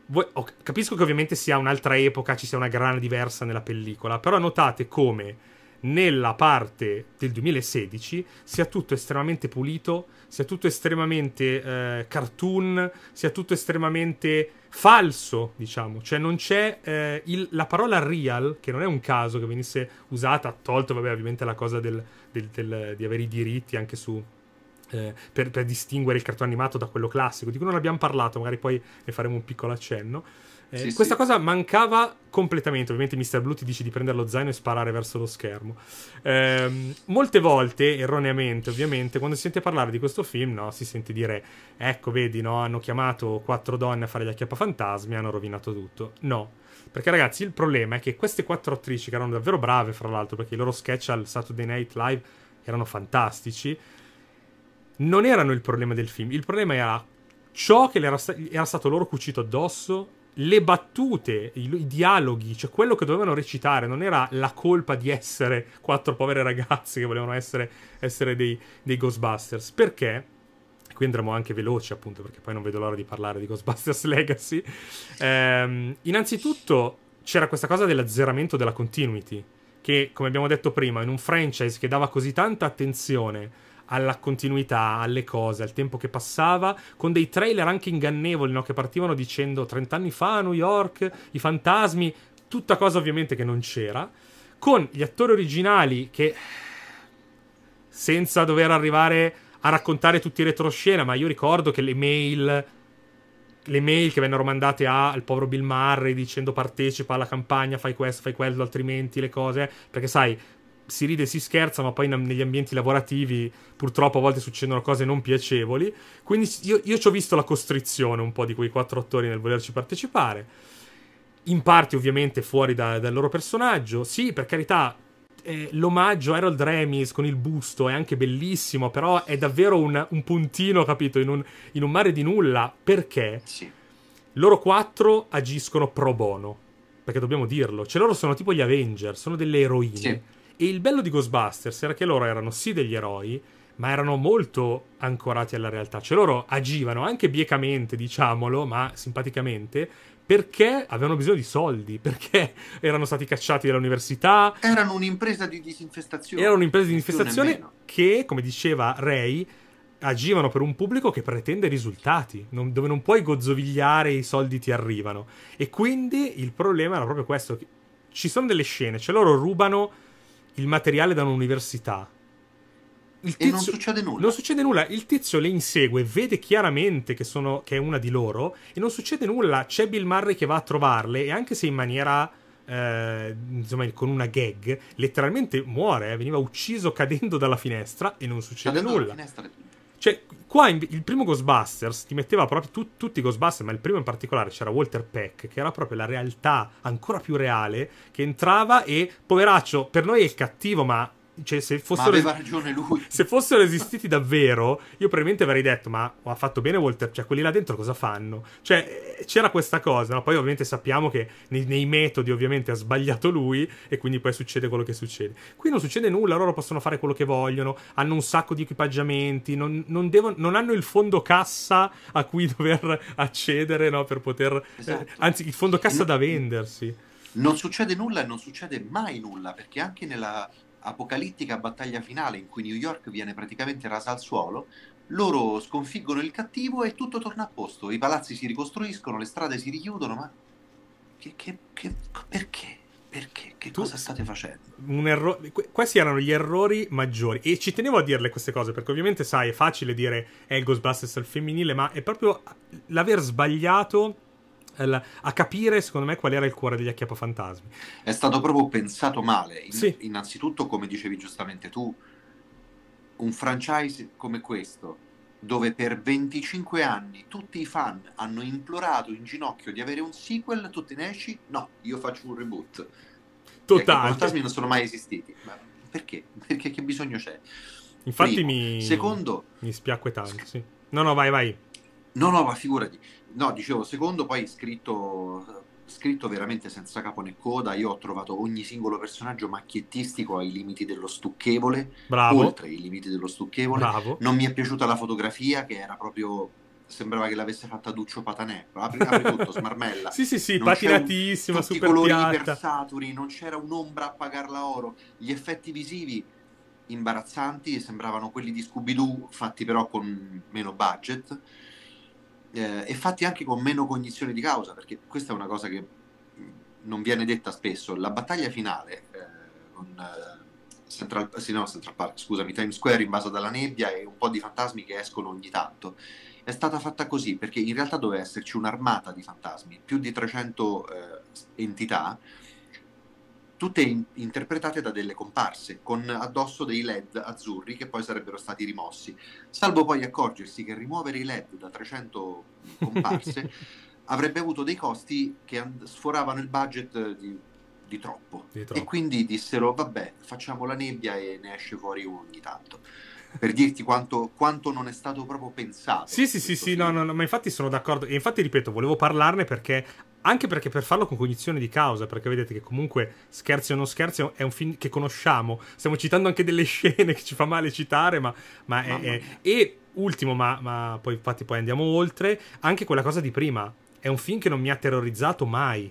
Voi, oh, capisco che ovviamente sia un'altra epoca, ci sia una grana diversa nella pellicola, però notate come nella parte del 2016 sia tutto estremamente pulito, sia tutto estremamente eh, cartoon, sia tutto estremamente falso, diciamo. Cioè non c'è eh, il, la parola real, che non è un caso che venisse usata, tolto vabbè ovviamente la cosa del, del, del, di avere i diritti anche su... Eh, per, per distinguere il cartone animato da quello classico, di cui non abbiamo parlato, magari poi ne faremo un piccolo accenno eh, sì, questa sì. cosa mancava completamente. Ovviamente Mr. Blue ti dice di prendere lo zaino e sparare verso lo schermo. Eh, molte volte, erroneamente ovviamente, quando si sente parlare di questo film, no, si sente dire, ecco, vedi, no, hanno chiamato quattro donne a fare gli acchiappafantasmi e hanno rovinato tutto. No. Perché ragazzi, il problema è che queste quattro attrici, che erano davvero brave, fra l'altro, perché i loro sketch al Saturday Night Live erano fantastici, non erano il problema del film. Il problema era ciò che era, sta- era stato loro cucito addosso le battute, i, i, dialoghi, cioè quello che dovevano recitare, non era la colpa di essere quattro povere ragazze che volevano essere, essere dei, dei, Ghostbusters. Perché? Qui andremo anche veloci, appunto, perché poi non vedo l'ora di parlare di Ghostbusters *laughs* Legacy. Ehm, innanzitutto c'era questa cosa dell'azzeramento della continuity, che, come abbiamo detto prima, in un franchise che dava così tanta attenzione alla continuità, alle cose, al tempo che passava, con dei trailer anche ingannevoli no? che partivano dicendo 30 anni fa New York, i fantasmi, tutta cosa ovviamente che non c'era, con gli attori originali che senza dover arrivare a raccontare tutti i retroscena, ma io ricordo che le mail le mail che vennero mandate a, al povero Bill Murray dicendo partecipa alla campagna, fai questo, fai quello, altrimenti le cose. Perché sai, si ride e si scherza, ma poi in, negli ambienti lavorativi purtroppo a volte succedono cose non piacevoli. Quindi io, io ci ho visto la costrizione un po' di quei quattro attori nel volerci partecipare. In parte ovviamente fuori da, dal loro personaggio. Sì, per carità, eh, l'omaggio a Harold Remis con il busto è anche bellissimo, però è davvero un, un puntino, capito, in un, in un, mare di nulla. Perché? Sì. Loro quattro agiscono pro bono perché dobbiamo dirlo. Cioè, loro sono tipo gli Avenger, sono delle eroine. Sì. E il bello di Ghostbusters era che loro erano sì degli eroi, ma erano molto ancorati alla realtà. Cioè loro agivano anche biecamente, diciamolo, ma simpaticamente, perché avevano bisogno di soldi, *laughs* perché erano stati cacciati dall'università. Erano un'impresa di disinfestazione. Erano un'impresa di disinfestazione che, come diceva Ray, agivano per un pubblico che pretende risultati, non, dove non puoi gozzovigliare i soldi ti arrivano. E quindi il problema era proprio questo. Ci sono delle scene, cioè loro rubano il materiale da un'università. Il tizio, e non succede nulla. Non succede nulla. Il tizio le insegue, vede chiaramente che, sono, che è una di loro e non succede nulla. C'è Bill Murray che va a trovarle e anche se in maniera. Eh, insomma, con una gag, letteralmente muore. Eh, veniva ucciso cadendo dalla finestra e non succede cadendo nulla. Cioè, qua il primo Ghostbusters ti metteva proprio tu, tutti i Ghostbusters, ma il primo in particolare c'era Walter Peck, che era proprio la realtà ancora più reale, che entrava e, poveraccio, per noi è il cattivo, ma cioè, se fossero, se fossero esistiti davvero, io probabilmente avrei detto: Ma ha fatto bene Walter? Cioè, quelli là dentro cosa fanno? Cioè, eh, c'era questa cosa. ma Poi, ovviamente, sappiamo che nei, nei, metodi, ovviamente, ha sbagliato lui. E quindi poi succede quello che succede. Qui non succede nulla, loro possono fare quello che vogliono. Hanno un sacco di equipaggiamenti. Non, non, devono, non hanno il fondo cassa a cui *laughs* dover accedere, no? Per poter. Eh, esatto. Eh, anzi, il fondo cassa da vendersi non succede nulla e non succede mai nulla perché anche nella apocalittica battaglia finale in cui New York viene praticamente rasa al suolo, loro sconfiggono il cattivo e tutto torna a posto, i palazzi si ricostruiscono, le strade si richiudono, ma che, che, che, perché? Perché? Che tu cosa state facendo? Erro... questi erano gli errori maggiori. E ci tenevo a dirle queste cose, perché ovviamente, sai, è facile dire eh, è il Ghostbusters al femminile, ma è proprio l'aver sbagliato a capire, secondo me, qual era il cuore degli acchiappafantasmi. È stato proprio pensato male. In, sì. Innanzitutto, come dicevi giustamente tu, un franchise come questo, dove per 25 anni tutti i fan hanno implorato in ginocchio di avere un sequel, tu te ne esci? No, io faccio un reboot. Cioè, Totale. I fantasmi non sono mai esistiti. Ma perché? Perché che bisogno c'è? Infatti Primo. mi... Secondo... Mi spiacque tanto, sì. No, no, vai, vai. No, no, ma figurati no, dicevo, secondo poi scritto, scritto veramente senza capo né coda, io ho trovato ogni singolo personaggio macchiettistico ai limiti dello stucchevole, Bravo. oltre i limiti dello stucchevole. Bravo. Non mi è piaciuta la fotografia che era proprio sembrava che l'avesse fatta Duccio Patanè. Apri, apri tutto, *laughs* smarmella. sì, sì, sì, non patinatissima, un, tutti super colori piatta. ipersaturi, non c'era un'ombra a pagarla oro. Gli effetti visivi imbarazzanti, sembravano quelli di Scooby-Doo fatti però con meno budget eh, e fatti anche con meno cognizione di causa, perché questa è una cosa che mm, non viene detta spesso. La battaglia finale eh, con eh, Central, sì, no, Central Park, scusami, Times Square invasa dalla nebbia e un po' di fantasmi che escono ogni tanto è stata fatta così perché in realtà doveva esserci un'armata di fantasmi, più di 300 eh, entità tutte in- interpretate da delle comparse, con addosso dei LED azzurri che poi sarebbero stati rimossi, salvo poi accorgersi che rimuovere i LED da 300 comparse *laughs* avrebbe avuto dei costi che and- sforavano il budget di, di, troppo. di troppo. E quindi dissero, vabbè, facciamo la nebbia e ne esce fuori uno ogni tanto per dirti quanto, quanto, non è stato proprio pensato. Sì, sì, sì, sì, no, no, no, ma infatti sono d'accordo. E infatti, ripeto, volevo parlarne perché. Anche perché per farlo con cognizione di causa, perché vedete che comunque scherzi o non scherzi è un film che conosciamo. Stiamo citando anche delle scene che ci fa male citare, ma, ma è, è, E ultimo, ma, ma poi infatti poi andiamo oltre, anche quella cosa di prima. È un film che non mi ha terrorizzato mai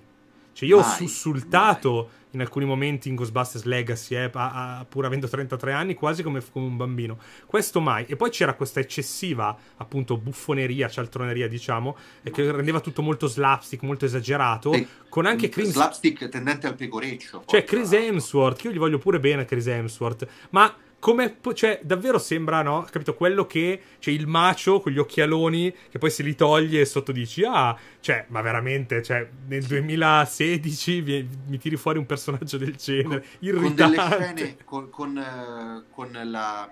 cioè, io mai, ho sussultato mai. in alcuni momenti in Ghostbusters Legacy, eh, a, a, pur avendo 33 anni, quasi come, come, un bambino. Questo mai. E poi c'era questa eccessiva, appunto, buffoneria, cialtroneria, diciamo, eh, che rendeva tutto molto slapstick, molto esagerato. E con anche Chris. Slapstick tendente al pecoreccio. Cioè, Chris Hemsworth, che io gli voglio pure bene, Chris Hemsworth, ma come cioè davvero sembra no capito quello che cioè il macio con gli occhialoni che poi se li toglie e sotto dici ah cioè ma veramente cioè nel 2016 vi, mi tiri fuori un personaggio del genere con, con delle scene con, con, eh, con la,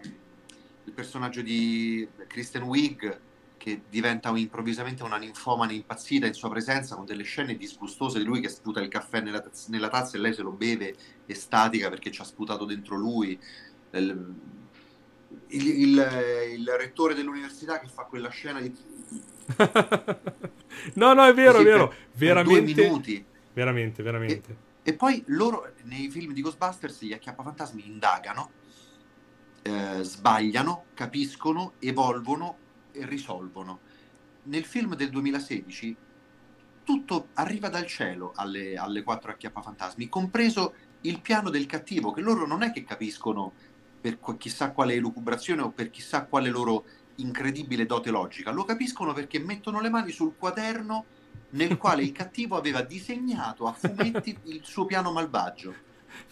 il personaggio di Kristen Wiig che diventa un, improvvisamente una ninfomane impazzita in sua presenza con delle scene disgustose di lui che sputa il caffè nella, nella tazza e lei se lo beve estatica perché ci ha sputato dentro lui il, il, il rettore dell'università che fa quella scena di... *laughs* no, no, è vero, è vero. Per, veramente. Per minuti. Veramente, veramente. E, e, poi loro nei film di Ghostbusters, gli acchiappafantasmi indagano, eh, sbagliano, capiscono, evolvono e risolvono. Nel film del 2016 tutto arriva dal cielo alle, alle quattro acchiappafantasmi, compreso il piano del cattivo, che loro non è che capiscono per chissà quale elucubrazione o per chissà quale loro incredibile dote logica, lo capiscono perché mettono le mani sul quaderno nel quale il *laughs* cattivo aveva disegnato a fumetti il suo piano malvagio.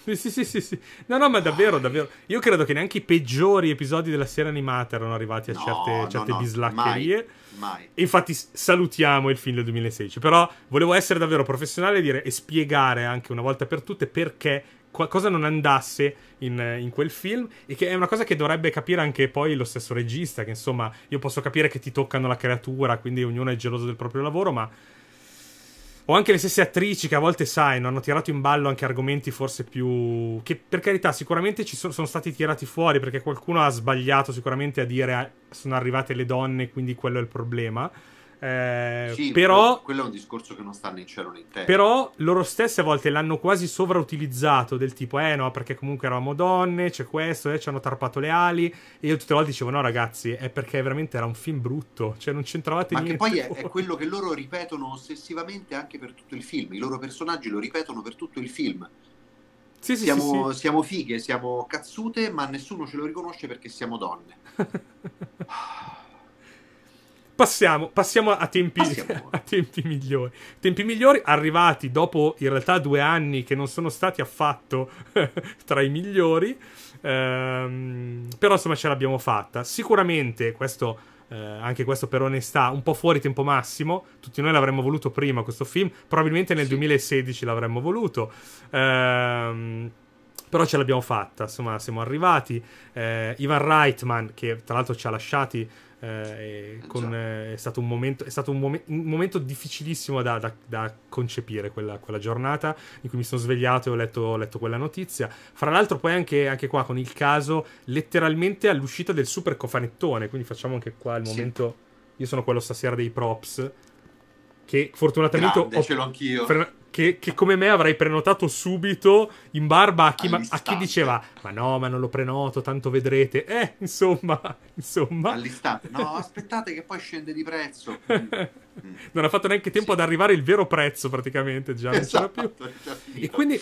Sì, sì, sì, sì. No, no, ma davvero, davvero. Io credo che neanche i peggiori episodi della serie animata erano arrivati a no, certe, certe no, no, bislaccherie. Mai, mai. Infatti, salutiamo il film del 2016. Però volevo essere davvero professionale e, dire, e spiegare anche una volta per tutte perché cosa non andasse in, in, quel film e che è una cosa che dovrebbe capire anche poi lo stesso regista, che insomma io posso capire che ti toccano la creatura, quindi ognuno è geloso del proprio lavoro, ma... O anche le stesse attrici che a volte, sai, hanno tirato in ballo anche argomenti forse più... che per carità sicuramente ci sono, sono stati tirati fuori perché qualcuno ha sbagliato sicuramente a dire ah, sono arrivate le donne, quindi quello è il problema eh, sì, però quello è un discorso che non sta né in cielo né in terra. Però loro stesse a volte l'hanno quasi sovrautilizzato del tipo, eh no, perché comunque eravamo donne, c'è questo, eh, ci hanno tarpato le ali. E io tutte le volte dicevo, no ragazzi, è perché veramente era un film brutto, cioè non c'entravate Ma niente. Ma poi è, è, quello che loro ripetono ossessivamente anche per tutto il film, i loro personaggi lo ripetono per tutto il film. Sì, siamo, sì, sì. siamo fighe, siamo cazzute, ma nessuno ce lo riconosce perché siamo donne. *laughs* Passiamo, passiamo, a, tempi, passiamo. *laughs* a tempi migliori. Tempi migliori arrivati dopo in realtà due anni che non sono stati affatto *laughs* tra i migliori. Ehm, però insomma ce l'abbiamo fatta. Sicuramente questo... Eh, anche questo per onestà, un po' fuori tempo massimo. Tutti noi l'avremmo voluto prima questo film, probabilmente nel sì. 2016 l'avremmo voluto. Ehm, però ce l'abbiamo fatta, insomma, siamo arrivati. Eh, Ivan Reitman, che tra l'altro ci ha lasciati eh, eh, con, eh, è stato un momento, è stato un momen- un momento difficilissimo da, da, da concepire quella, quella, giornata in cui mi sono svegliato e ho letto, ho letto quella notizia. Fra l'altro, poi anche, anche, qua con il caso letteralmente all'uscita del super cofanettone. Quindi facciamo anche qua il momento. Sì. Io sono quello stasera dei props. Che fortunatamente Grande, ho, ce l'ho anch'io. Fre- che, che, come me avrei prenotato subito in barba a chi, ma, a chi, diceva ma no, ma non lo prenoto, tanto vedrete. Eh, insomma, *laughs* insomma. All'istante. No, *laughs* aspettate che poi scende di prezzo. *laughs* Mm. non ha fatto neanche tempo sì. ad arrivare il vero prezzo praticamente, già esatto, non c'era più. E quindi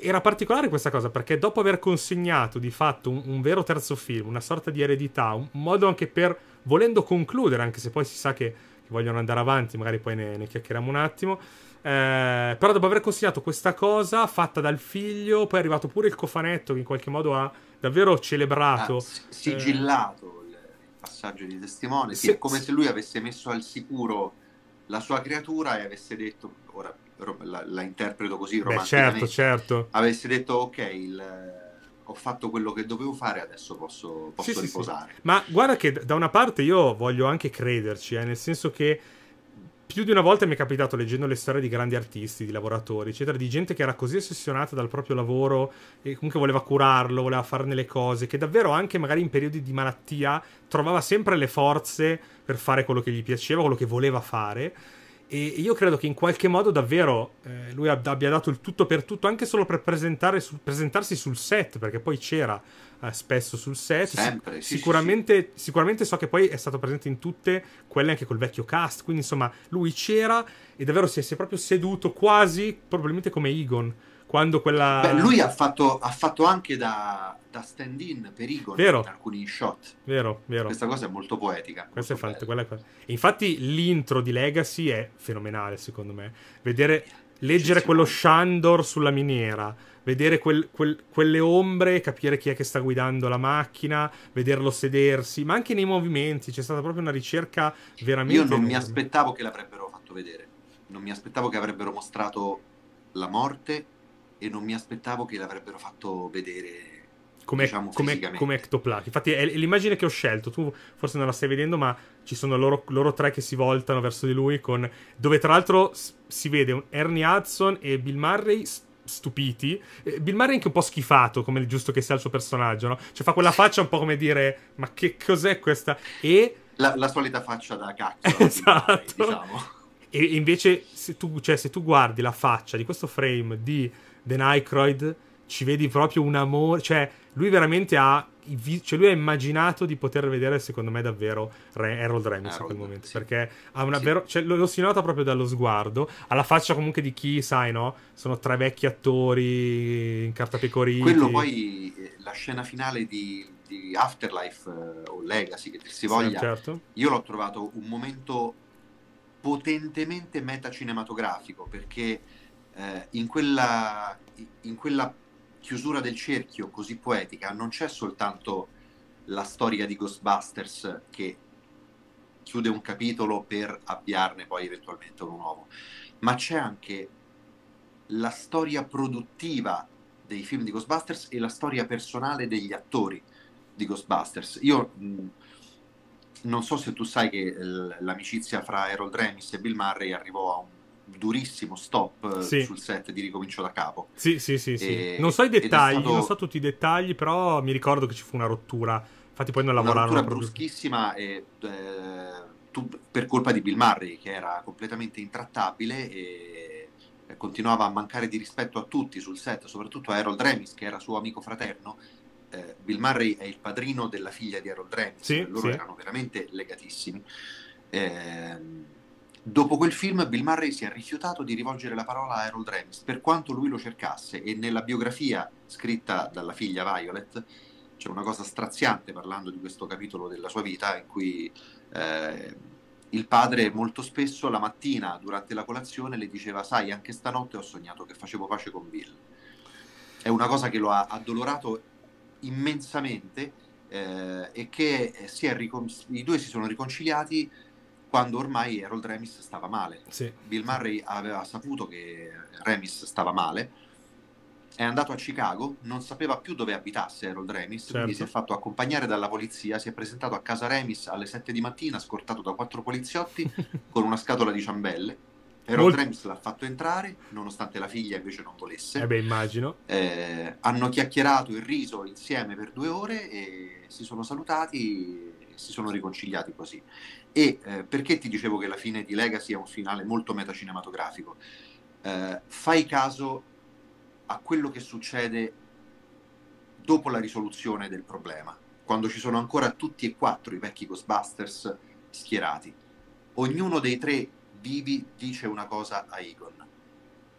era particolare questa cosa perché dopo aver consegnato di fatto un, un vero terzo film, una sorta di eredità, un modo anche per, volendo concludere, anche se poi si sa che vogliono andare avanti, magari poi ne, ne chiacchieriamo un attimo. Eh, però dopo aver consigliato questa cosa fatta dal figlio, poi è arrivato pure il cofanetto che in qualche modo ha davvero celebrato. Ah, sigillato eh... il passaggio di testimone, sì, è come sì. se lui avesse messo al sicuro la sua creatura e avesse detto, ora la, la interpreto così, Beh, certo, certo. avesse detto ok, il ho fatto quello che dovevo fare, adesso posso, posso sì, riposare. Sì, sì. Ma guarda che da una parte io voglio anche crederci, eh, nel senso che più di una volta mi è capitato leggendo le storie di grandi artisti, di lavoratori, eccetera, di gente che era così ossessionata dal proprio lavoro e comunque voleva curarlo, voleva farne le cose, che davvero anche magari in periodi di malattia trovava sempre le forze per fare quello che gli piaceva, quello che voleva fare e io credo che in qualche modo davvero eh, lui abbia dato il tutto per tutto, anche solo per su, presentarsi sul set, perché poi c'era eh, spesso sul set. Sempre, sì, sicuramente, sì. sicuramente, so che poi è stato presente in tutte quelle anche col vecchio cast, quindi insomma lui c'era e davvero si è, si è proprio seduto quasi, probabilmente come Egon quando quella... Beh, lui ha fatto, ha fatto anche da, da stand-in per Egon vero. in alcuni shot. Vero, vero. Questa cosa è molto poetica. Molto è fatta, quella, quella. Infatti l'intro di Legacy è fenomenale, secondo me. Vedere, leggere quello Shandor sulla miniera, vedere quel, quel, quelle ombre, capire chi è che sta guidando la macchina, vederlo sedersi, ma anche nei movimenti. C'è stata proprio una ricerca veramente... Io non enorme. mi aspettavo che l'avrebbero fatto vedere. Non mi aspettavo che avrebbero mostrato la morte e non mi aspettavo che l'avrebbero fatto vedere come, diciamo, come, come ectoplasma. Infatti è l'immagine che ho scelto, tu forse non la stai vedendo, ma ci sono loro, loro tre che si voltano verso di lui, con... dove tra l'altro si vede Ernie Hudson e Bill Murray stupiti. Bill Murray è anche un po' schifato, come il giusto che sia il suo personaggio, no? Cioè fa quella faccia un po' come dire, ma che cos'è questa? E... La, la solita faccia da cacchio. Esatto. Murray, diciamo. E invece, se tu, cioè, se tu guardi la faccia di questo frame di The Nycroid, ci vedi proprio un amore. Cioè, lui veramente ha. Cioè, lui ha immaginato di poter vedere, secondo me, davvero Re- Harold Ramis in quel momento. Sì. Perché ha una sì. vero. Cioè, lo, lo, si nota proprio dallo sguardo. Alla faccia, comunque, di chi, sai, no? Sono tre vecchi attori in carta pecorina. Quello poi eh, la scena finale di, di Afterlife eh, o Legacy, che dir si voglia. Sì, certo. Io l'ho trovato un momento potentemente metacinematografico, perché eh, in, quella, in quella chiusura del cerchio così poetica non c'è soltanto la storia di Ghostbusters che chiude un capitolo per avviarne poi eventualmente uno nuovo, ma c'è anche la storia produttiva dei film di Ghostbusters e la storia personale degli attori di Ghostbusters. Io mh, non so se tu sai che eh, l'amicizia fra Errol Dremis e Bill Murray arrivò a un durissimo stop eh, sì. sul set di Ricomincio da capo. Sì, sì, sì. sì. non so i dettagli, stato... non so tutti i dettagli, però mi ricordo che ci fu una rottura. Infatti poi non lavorarono. Una rottura bruschissima e, eh, tu, per colpa di Bill Murray, che era completamente intrattabile e eh, continuava a mancare di rispetto a tutti sul set, soprattutto a Errol Dremis, che era suo amico fraterno, eh, Bill Murray è il padrino della figlia di Harold Ramis, sì, loro sì. erano veramente legatissimi. Eh, dopo quel film Bill Murray si è rifiutato di rivolgere la parola a Harold Ramis, per quanto lui lo cercasse, e nella biografia scritta dalla figlia Violet c'è una cosa straziante parlando di questo capitolo della sua vita in cui... Eh, il padre molto spesso la mattina durante la colazione le diceva sai anche stanotte ho sognato che facevo pace con Bill è una cosa che lo ha addolorato immensamente eh, e che ricon- i due si sono riconciliati quando ormai Errol Remis stava male. Sì. Bill Murray aveva saputo che Remis stava male, è andato a Chicago, non sapeva più dove abitasse Errol Remis, certo. quindi si è fatto accompagnare dalla polizia, si è presentato a casa Remis alle 7 di mattina, scortato da quattro poliziotti *laughs* con una scatola di ciambelle Aerotrams Mol... l'ha fatto entrare, nonostante la figlia invece non volesse. Eh beh, immagino. Eh, hanno chiacchierato e riso insieme per due ore e si sono salutati e si sono riconciliati così. E eh, perché ti dicevo che la fine di Legacy è un finale molto metacinematografico? Eh, fai caso a quello che succede dopo la risoluzione del problema, quando ci sono ancora tutti e quattro i vecchi Ghostbusters schierati. Ognuno dei tre Vivi dice una cosa a Egon.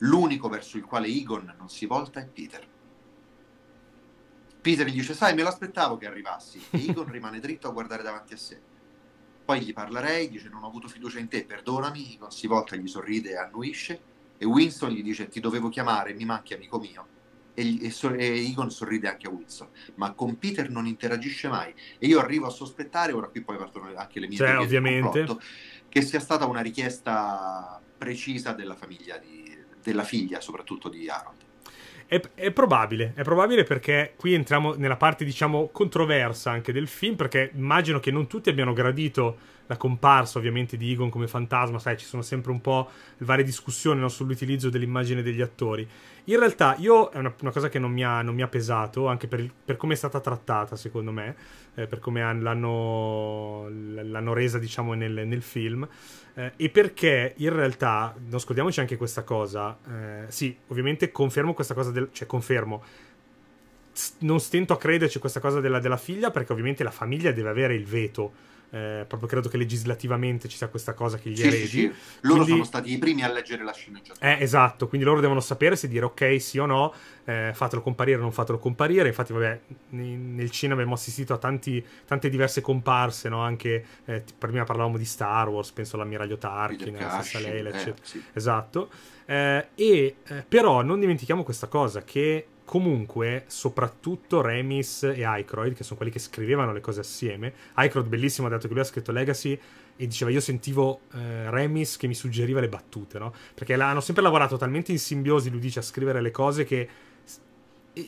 L'unico verso il quale Egon non si volta è Peter. Peter gli dice, sai, me l'aspettavo che arrivassi. E *laughs* Egon rimane dritto a guardare davanti a sé. Poi gli parlerei, dice, non ho avuto fiducia in te, perdonami. Egon si volta, gli sorride e annuisce. E Winston gli dice, ti dovevo chiamare, mi manchi amico mio. E, e, e Egon sorride anche a Winston. Ma con Peter non interagisce mai. E io arrivo a sospettare, ora qui poi partono anche le mie cioè, ovviamente. Complotto, che sia stata una richiesta precisa della famiglia, di, della figlia soprattutto di Harold. È, è, probabile, è probabile perché qui entriamo nella parte, diciamo, controversa anche del film, perché immagino che non tutti abbiano gradito la comparsa ovviamente di Egon come fantasma, sai, ci sono sempre un po' varie discussioni no, sull'utilizzo dell'immagine degli attori. In realtà io, è una, una cosa che non mi, ha, non mi ha, pesato, anche per, per come è stata trattata secondo me, eh, per come l'hanno, l'hanno resa diciamo nel, nel film, eh, e perché in realtà, non scordiamoci anche questa cosa, eh, sì, ovviamente confermo questa cosa, del, cioè confermo, non stento a crederci questa cosa della, della figlia perché ovviamente la famiglia deve avere il veto eh, proprio credo che legislativamente ci sia questa cosa che gli sì, eredi. Sì, sì. Loro quindi... sono stati i primi a leggere la sceneggiatura. Eh, esatto, quindi loro devono sapere se dire ok, sì o no, eh, fatelo comparire o non fatelo comparire. Infatti, vabbè, nel cinema abbiamo assistito a tanti, tante diverse comparse, no? Anche eh, prima parlavamo di Star Wars, penso all'ammiraglio Tarkin, la stessa Leila, eh, eccetera. Sì. Esatto. Eh, e eh, però non dimentichiamo questa cosa che comunque, soprattutto Remis e Aykroyd, che sono quelli che scrivevano le cose assieme. Aykroyd, bellissimo, ha detto che lui ha scritto Legacy e diceva: Io sentivo eh, Remis che mi suggeriva le battute, no? Perché hanno sempre lavorato talmente in simbiosi, lui dice, a scrivere le cose che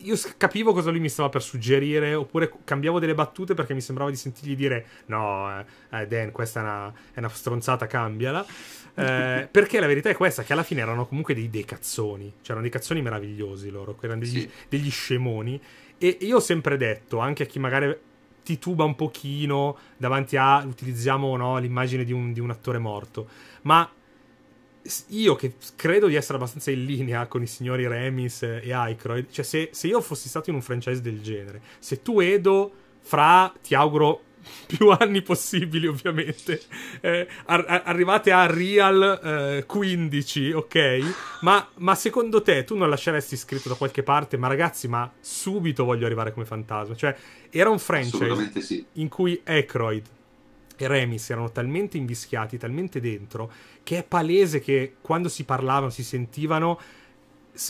io capivo cosa lui mi stava per suggerire, oppure cambiavo delle battute perché mi sembrava di sentirgli dire no, eh, eh Dan, questa è una, è una stronzata, cambiala. Eh, *laughs* perché la verità è questa, che alla fine erano comunque dei, dei cazzoni, cioè erano dei cazzoni meravigliosi loro, erano degli, sì. degli scemoni. E io ho sempre detto, anche a chi magari tituba un pochino davanti a utilizziamo no, l'immagine di un, di un attore morto, ma io che credo di essere abbastanza in linea con i signori Remis e Aykroyd, cioè se, se, io fossi stato in un franchise del genere, se tu Edo fra, ti auguro più *laughs* anni possibili ovviamente, eh, ar- arrivate a Real eh, 15, ok? Ma, ma, secondo te tu non lasceresti scritto da qualche parte, ma ragazzi, ma subito voglio arrivare come fantasma, cioè era un franchise sì. in cui Aykroyd e Remis erano talmente invischiati, talmente dentro, che è palese che quando si parlavano, si sentivano.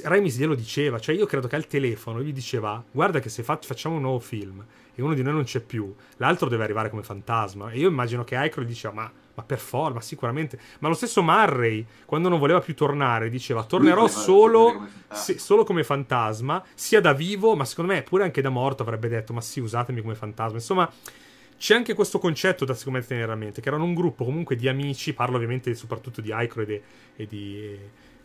Remis glielo diceva, cioè io credo che al telefono gli diceva guarda che se facciamo un nuovo film e uno di noi non c'è più, l'altro deve arrivare come fantasma. E io immagino che Aykroyd diceva ma, ma per forma, sicuramente. Ma lo stesso Murray, quando non voleva più tornare, diceva tornerò solo come, se, solo come fantasma, sia da vivo, ma secondo me pure anche da morto avrebbe detto ma sì usatemi come fantasma. Insomma c'è anche questo concetto da siccome tenere a mente, che erano un gruppo comunque di amici, parlo ovviamente soprattutto di Aicro e, de, e, di,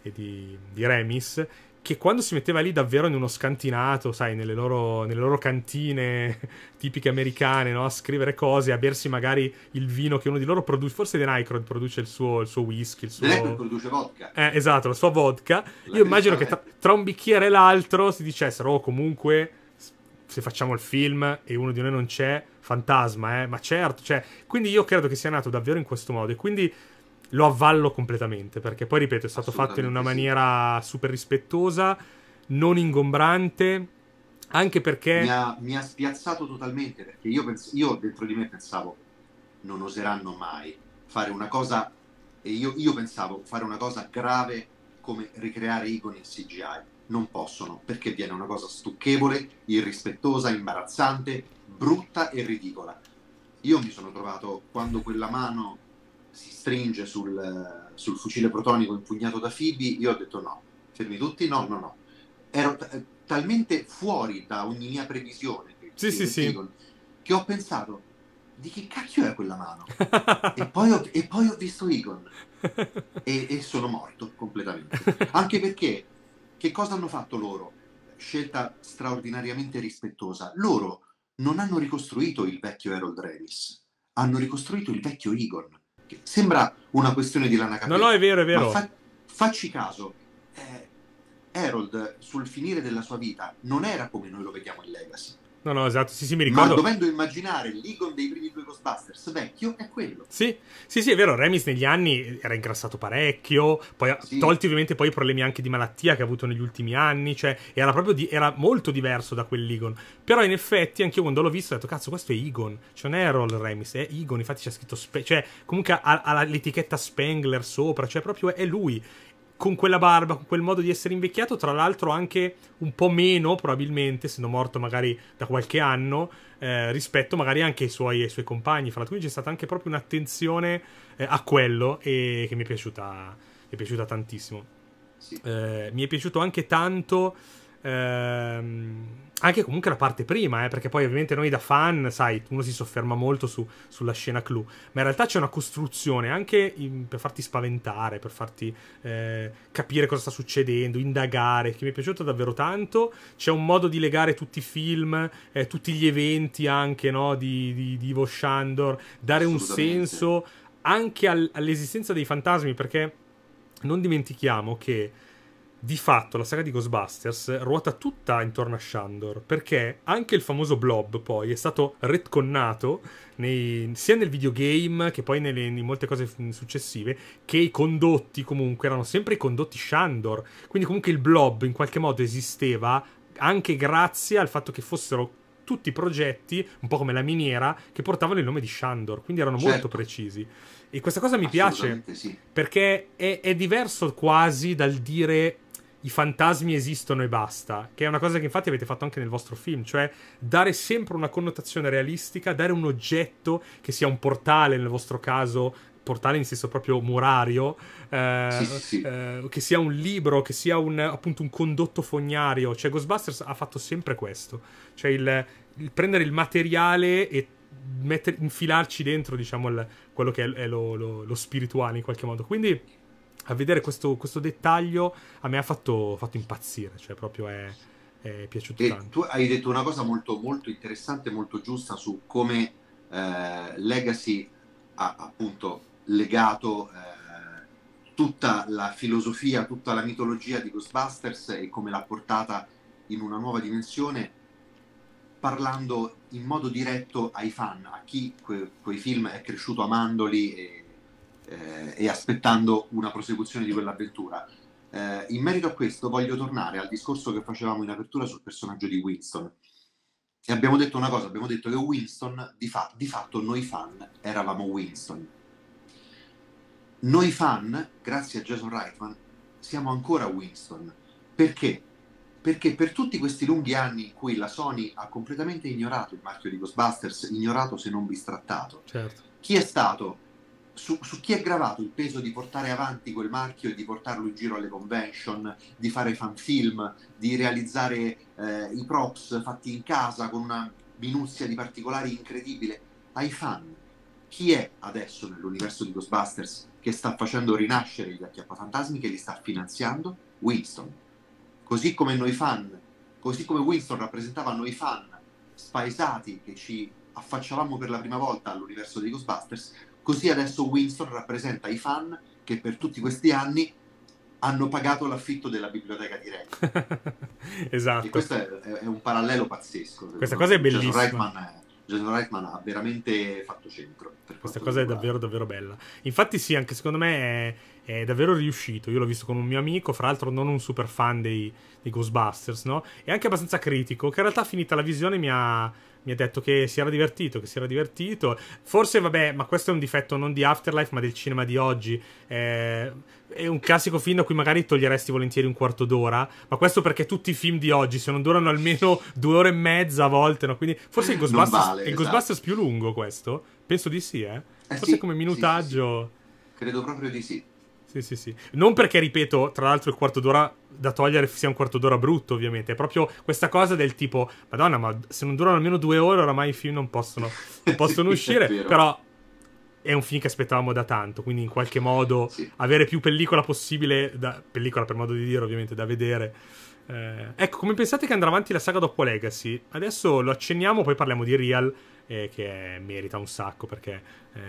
e di, di, Remis, che quando si metteva lì davvero in uno scantinato, sai, nelle loro, nelle loro cantine *laughs* tipiche americane, no? a scrivere cose, a bersi magari il vino che uno di loro produce, forse Den Aykroyd produce il suo, il suo whisky, il suo... Den produce vodka. Eh, esatto, la sua vodka. La Io immagino che eh? tra, tra un bicchiere e l'altro si dicessero, oh comunque, se facciamo il film e uno di noi non c'è fantasma, eh? ma certo, cioè, quindi io credo che sia nato davvero in questo modo e quindi lo avvallo completamente, perché poi, ripeto, è stato fatto in una sì. maniera super rispettosa, non ingombrante, anche perché... Mi ha, mi ha spiazzato totalmente, perché io, pens- io, dentro di me pensavo, non oseranno mai fare una cosa, e io, io pensavo, fare una cosa grave come ricreare Icon in CGI non possono, perché viene una cosa stucchevole, irrispettosa, imbarazzante, brutta e ridicola. Io mi sono trovato quando quella mano si stringe sul, sul fucile protonico impugnato da Phoebe, io ho detto no, fermi tutti, no, no, no. Ero t- talmente fuori da ogni mia previsione sì, sì, sì. che ho pensato, di che cacchio è quella mano? *laughs* e, poi ho, e, poi ho, visto Egon e, e sono morto completamente. Anche perché che cosa hanno fatto loro? Scelta straordinariamente rispettosa. Loro non hanno ricostruito il vecchio Harold Revis, hanno ricostruito il vecchio Egon. Che sembra una questione di lana capelli. No, no, è vero, è vero. Fa- facci caso, eh, Harold sul finire della sua vita non era come noi lo vediamo in Legacy No, no, esatto, sì, sì, mi ricordo. Ma dovendo immaginare l'Eagle dei primi due Ghostbusters vecchio è quello. Sì, sì, sì, è vero, Remis negli anni era ingrassato parecchio, poi sì. tolti ovviamente poi i problemi anche di malattia che ha avuto negli ultimi anni, cioè era proprio di, era molto diverso da quell'Egon. Però in effetti anche io quando l'ho visto ho detto cazzo, questo è Egon, cioè non è Roll Remis, è Egon, infatti c'è scritto Spe- cioè comunque ha, ha l'etichetta Spengler sopra, cioè proprio è lui con quella barba, con quel modo di essere invecchiato, tra l'altro anche un po' meno probabilmente, essendo morto magari da qualche anno, eh, rispetto magari anche ai suoi, ai suoi compagni. Fra l'altro quindi c'è stata anche proprio un'attenzione eh, a quello e che mi è piaciuta, mi è piaciuta tantissimo. Sì. Eh, mi è piaciuto anche tanto Ehm, anche comunque la parte prima, eh, perché poi ovviamente noi da fan, sai, uno si sofferma molto su, sulla scena clou, ma in realtà c'è una costruzione anche in, per farti spaventare, per farti eh, capire cosa sta succedendo, indagare, che mi è piaciuto davvero tanto, c'è un modo di legare tutti i film, eh, tutti gli eventi anche no, di, di, di Ivo Shandor, dare un senso anche al, all'esistenza dei fantasmi, perché non dimentichiamo che di fatto la saga di Ghostbusters ruota tutta intorno a Shandor, perché anche il famoso Blob poi è stato retconnato nei, sia nel videogame che poi nelle, in molte cose successive, che i condotti comunque erano sempre i condotti Shandor, quindi comunque il Blob in qualche modo esisteva anche grazie al fatto che fossero tutti i progetti, un po' come la miniera, che portavano il nome di Shandor, quindi erano certo. molto precisi. E questa cosa mi piace sì. perché è, è diverso quasi dal dire i fantasmi esistono e basta, che è una cosa che infatti avete fatto anche nel vostro film, cioè dare sempre una connotazione realistica, dare un oggetto che sia un portale nel vostro caso, portale in senso proprio murario, eh, sì, sì. Eh, che sia un libro, che sia un, appunto un condotto fognario, cioè Ghostbusters ha fatto sempre questo, cioè il, il prendere il materiale e metter, infilarci dentro diciamo il, quello che è, è lo, lo, lo spirituale in qualche modo, quindi a vedere questo, questo, dettaglio a me ha fatto, fatto impazzire, cioè proprio è, è piaciuto e tanto. Tu hai detto una cosa molto, molto interessante, molto giusta su come eh, Legacy ha appunto legato eh, tutta la filosofia, tutta la mitologia di Ghostbusters e come l'ha portata in una nuova dimensione parlando in modo diretto ai fan, a chi que- quei film è cresciuto amandoli e eh, e aspettando una prosecuzione di quell'avventura. Eh, in merito a questo voglio tornare al discorso che facevamo in apertura sul personaggio di Winston. E abbiamo detto una cosa, abbiamo detto che Winston, di, fa- di fatto noi fan eravamo Winston. Noi fan, grazie a Jason Reitman, siamo ancora Winston. Perché? Perché per tutti questi lunghi anni in cui la Sony ha completamente ignorato il marchio di Ghostbusters, ignorato se non bistrattato, certo. chi è stato su, su, chi è gravato il peso di portare avanti quel marchio e di portarlo in giro alle convention, di fare fanfilm, di realizzare eh, i props fatti in casa con una minuzia di particolari incredibile? Ai fan. Chi è adesso nell'universo di Ghostbusters che sta facendo rinascere gli acchiappafantasmi, che li sta finanziando? Winston. Così come noi fan, così come Winston rappresentava noi fan spaesati che ci affacciavamo per la prima volta all'universo dei Ghostbusters, Così adesso Winston rappresenta i fan che per tutti questi anni hanno pagato l'affitto della biblioteca di Red. *laughs* esatto. E questo è, è, un parallelo pazzesco. Questa cosa è bellissima. Jason Jason Reitman ha veramente fatto centro. Per Questa cosa è davvero, davvero bella. Infatti, sì, anche secondo me è, è, davvero riuscito. Io l'ho visto con un mio amico, fra l'altro, non un super fan dei, dei Ghostbusters, no? E anche abbastanza critico. Che in realtà, finita la visione, mi ha mi ha detto che si era divertito, che si era divertito. Forse, vabbè, ma questo è un difetto non di Afterlife, ma del cinema di oggi. Eh, è un classico film a cui magari toglieresti volentieri un quarto d'ora, ma questo perché tutti i film di oggi, se non durano almeno due ore e mezza a volte, no? quindi forse il Ghostbusters, vale, il esatto. Ghostbusters più lungo questo? Penso di sì, eh? eh forse sì, come minutaggio... Sì, sì. Credo proprio di sì. Sì, sì, sì. Non perché, ripeto, tra l'altro il quarto d'ora da togliere sia un quarto d'ora brutto, ovviamente. È proprio questa cosa del tipo, madonna, ma se non durano almeno due ore, oramai i film non possono, non *laughs* possono sì, uscire. Però è un film che aspettavamo da tanto, quindi in qualche modo sì. avere più pellicola possibile, da, pellicola per modo di dire ovviamente, da vedere. Eh, ecco, come pensate che andrà avanti la saga dopo Legacy? Adesso lo accenniamo, poi parliamo di Real, eh, che merita un sacco perché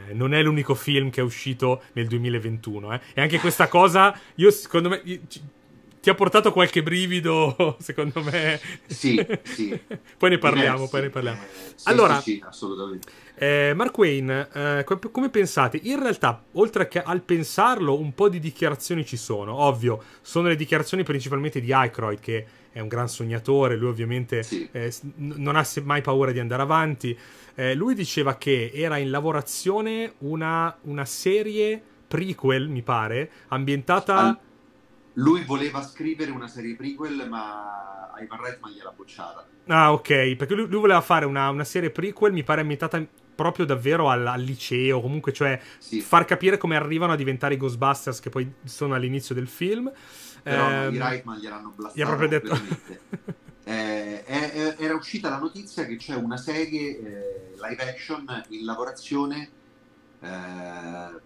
eh, non è l'unico film che è uscito nel 2021. Eh. E anche questa cosa, io secondo me... ti ha portato qualche brivido, *laughs* secondo me. Sì, sì. *laughs* poi ne parliamo, eh, poi ne parliamo. Sì, allora, sì, assolutamente. Eh, Mark Wayne, eh, come, come pensate? In realtà, oltre che al pensarlo, un po' di dichiarazioni ci sono. Ovvio, sono le dichiarazioni principalmente di Aykroyd che è un gran sognatore, lui ovviamente sì. eh, non ha mai paura di andare avanti. Eh, lui diceva che era in lavorazione una, una serie prequel, mi pare, ambientata... An lui voleva scrivere una serie prequel, ma Ivan Reitman gliela bocciata. Ah, ok, perché lui, lui voleva fare una, una, serie prequel, mi pare ambientata proprio davvero al, al liceo, comunque, cioè sì. far capire come arrivano a diventare i Ghostbusters che poi sono all'inizio del film però eh, i Reichman gliel'hanno blastato gli proprio detto *laughs* eh, è, era uscita la notizia che c'è una serie eh, live action in lavorazione eh,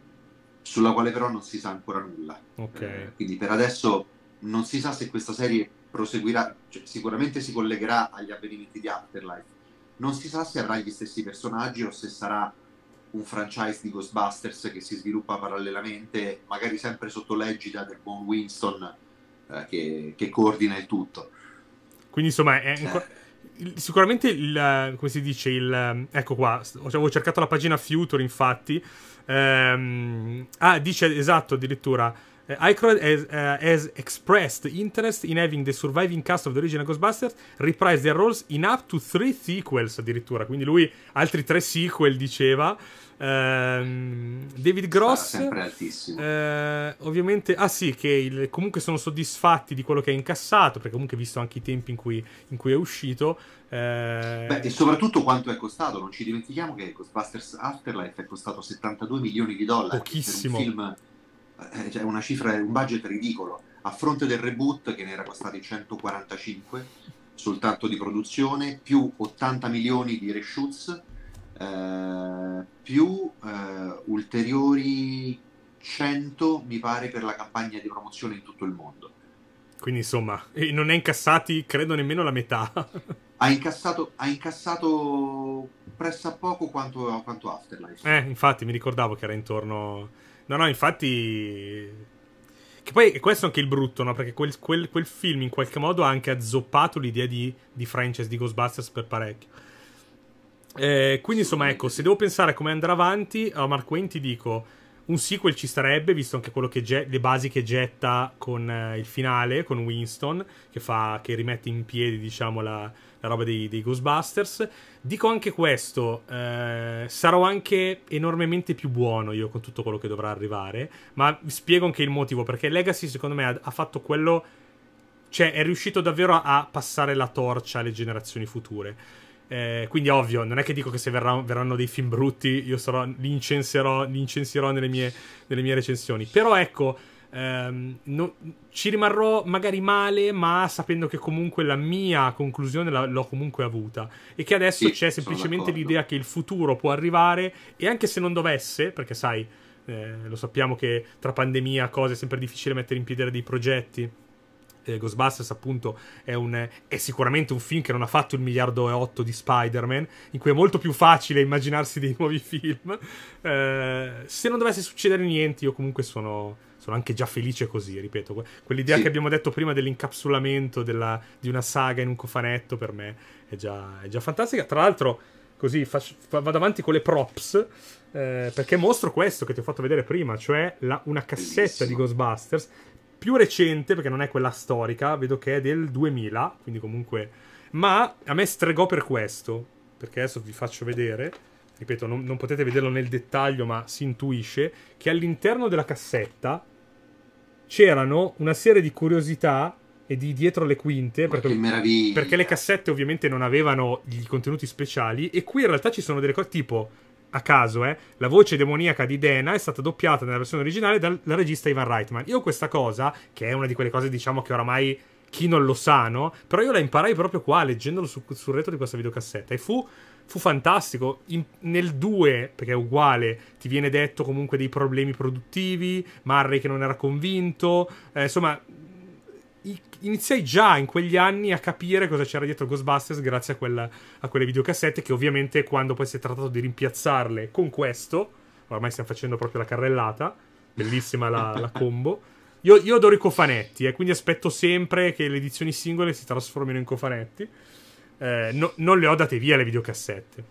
sulla quale però non si sa ancora nulla okay. Eh, quindi per adesso non si sa se questa serie proseguirà cioè, sicuramente si collegherà agli avvenimenti di Afterlife non si sa se avrà gli stessi personaggi o se sarà un franchise di Ghostbusters che si sviluppa parallelamente, magari sempre sotto l'egida del buon Winston, eh, che, che, coordina il tutto. Quindi insomma è cioè. ancora... sicuramente il, come si dice il ecco qua avevo cercato la pagina future infatti ehm, ah dice esatto addirittura Uh, Aykroyd has, uh, has, expressed interest in having the surviving cast of the original Ghostbusters reprise their roles in up to three sequels addirittura, quindi lui altri tre sequel diceva. Uh, David Gross, sempre altissimo. Eh, ovviamente, ah sì, che il, comunque sono soddisfatti di quello che ha incassato, perché comunque visto anche i tempi in cui, in cui è uscito. Eh, Beh, e soprattutto quanto è costato, non ci dimentichiamo che Ghostbusters Afterlife è costato 72 milioni di dollari. Pochissimo. Per un film eh, cioè una cifra, un budget ridicolo, a fronte del reboot che ne era costato 145 soltanto di produzione, più 80 milioni di reshoots, eh, più eh, ulteriori 100 mi pare per la campagna di promozione in tutto il mondo. Quindi insomma, non è incassati credo nemmeno la metà. *laughs* ha incassato, ha incassato presso poco quanto, quanto Afterlife. Eh, infatti mi ricordavo che era intorno No, no, infatti... Che poi questo è anche il brutto, no? Perché quel, quel, quel film in qualche modo ha anche azzoppato l'idea di, di franchise di Ghostbusters per parecchio. Eh, quindi insomma, ecco, se devo pensare a come andrà avanti, a Mark Wayne ti dico... Un sequel ci starebbe, visto anche quello che ge- le basi che getta con eh, il finale, con Winston, che, fa, che rimette in piedi, diciamo, la, la roba dei, dei Ghostbusters. Dico anche questo, eh, sarò anche enormemente più buono io con tutto quello che dovrà arrivare, ma spiego anche il motivo, perché Legacy secondo me ha, ha fatto quello... Cioè, è riuscito davvero a, passare la torcia alle generazioni future. Eh, quindi ovvio, non è che dico che se verrà, verranno dei film brutti io sarò, li, incenserò, li incensierò nelle, mie, nelle mie recensioni. Però ecco, ehm, no, ci rimarrò magari male, ma sapendo che comunque la mia conclusione la, l'ho comunque avuta e che adesso sì, c'è semplicemente l'idea che il futuro può arrivare e anche se non dovesse, perché sai, eh, lo sappiamo che tra pandemia cose è sempre difficile mettere in piedi dei progetti. Eh, Ghostbusters appunto è, un, è, sicuramente un film che non ha fatto il miliardo e otto di Spider-Man, in cui è molto più facile immaginarsi dei nuovi film. Eh, se non dovesse succedere niente, io comunque sono, sono anche già felice così, ripeto. Quell'idea sì. che abbiamo detto prima dell'incapsulamento della, di una saga in un cofanetto per me è già, è già fantastica. Tra l'altro, così faccio, vado avanti con le props. Eh, perché mostro questo che ti ho fatto vedere prima, cioè la, una cassetta Bellissimo. di Ghostbusters più recente, perché non è quella storica, vedo che è del 2000, quindi comunque... Ma a me stregò per questo, perché adesso vi faccio vedere, ripeto, non, non potete vederlo nel dettaglio, ma si intuisce, che all'interno della cassetta c'erano una serie di curiosità e di dietro le quinte perché, perché, le cassette ovviamente non avevano i contenuti speciali e qui in realtà ci sono delle cose tipo a caso eh, la voce demoniaca di Dena è stata doppiata nella versione originale dal, regista Ivan Reitman io questa cosa che è una di quelle cose diciamo che oramai chi non lo sa no però io la imparai proprio qua leggendolo su, sul retro di questa videocassetta e fu fu fantastico. In, nel 2, perché è uguale, ti viene detto comunque dei problemi produttivi, Murray che non era convinto, eh, insomma, iniziai già in quegli anni a capire cosa c'era dietro Ghostbusters grazie a, quella, a, quelle videocassette che ovviamente quando poi si è trattato di rimpiazzarle con questo, ormai stiamo facendo proprio la carrellata, bellissima la, la combo. Io, io adoro i cofanetti, eh, quindi aspetto sempre che le edizioni singole si trasformino in cofanetti. Eh, no, non le ho date via le videocassette.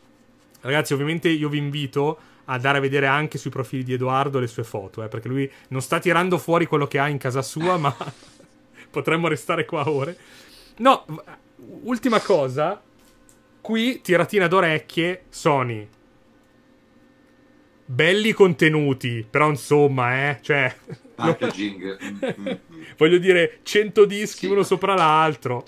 Ragazzi, ovviamente io vi invito a andare a vedere anche sui profili di Edoardo le sue foto, eh, perché lui non sta tirando fuori quello che ha in casa sua, ma *laughs* potremmo restare qua ore. No, ultima cosa, qui tiratina d'orecchie Sony. Belli contenuti, però insomma, eh, cioè packaging. *laughs* Voglio dire, 100 dischi sì. uno sopra l'altro.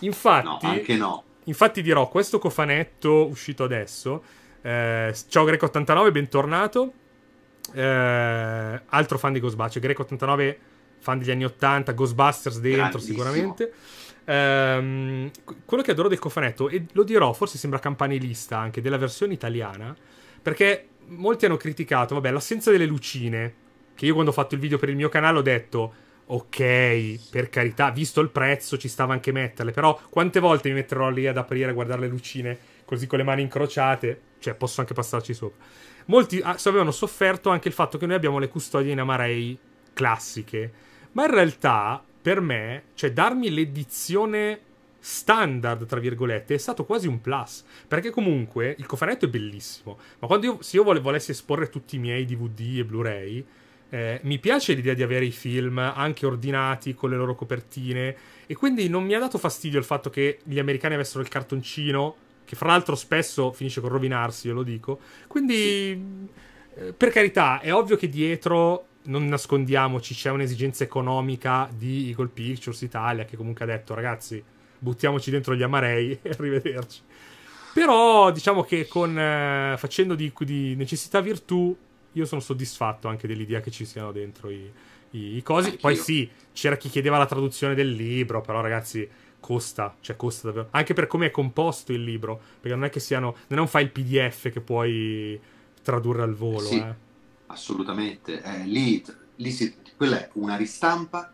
Infatti, no, anche no. Infatti dirò, questo cofanetto uscito adesso, eh, ciao Greco89, bentornato, eh, altro fan di Ghostbusters, cioè Greco89 fan degli anni 80, Ghostbusters dentro sicuramente. Eh, quello che adoro del cofanetto, e lo dirò, forse sembra campanilista anche, della versione italiana, perché molti hanno criticato, vabbè, l'assenza delle lucine, che io quando ho fatto il video per il mio canale ho detto ok, per carità, visto il prezzo ci stava anche metterle, però quante volte mi metterò lì ad aprire a guardare le lucine così con le mani incrociate? Cioè, posso anche passarci sopra. Molti ah, avevano sofferto anche il fatto che noi abbiamo le custodie in Amarei classiche, ma in realtà, per me, cioè darmi l'edizione standard, tra virgolette, è stato quasi un plus. Perché comunque il cofanetto è bellissimo. Ma quando io, se io volessi esporre tutti i miei DVD e Blu-ray, eh, mi piace l'idea di avere i film anche ordinati con le loro copertine e quindi non mi ha dato fastidio il fatto che gli americani avessero il cartoncino, che fra l'altro spesso finisce con rovinarsi, io lo dico. Quindi, eh, per carità, è ovvio che dietro, non nascondiamoci, c'è un'esigenza economica di Eagle Pictures Italia che comunque ha detto ragazzi, buttiamoci dentro gli amarei *laughs* e arrivederci. Però diciamo che con, eh, facendo di, di necessità virtù io sono soddisfatto anche dell'idea che ci siano dentro i, i, i cosi. Anch'io. Poi sì, c'era chi chiedeva la traduzione del libro, però ragazzi costa, cioè costa davvero. Anche per come è composto il libro, perché non è che siano, non è un file PDF che puoi tradurre al volo. Sì, eh. assolutamente. Eh, lì, lì si, quella è una ristampa.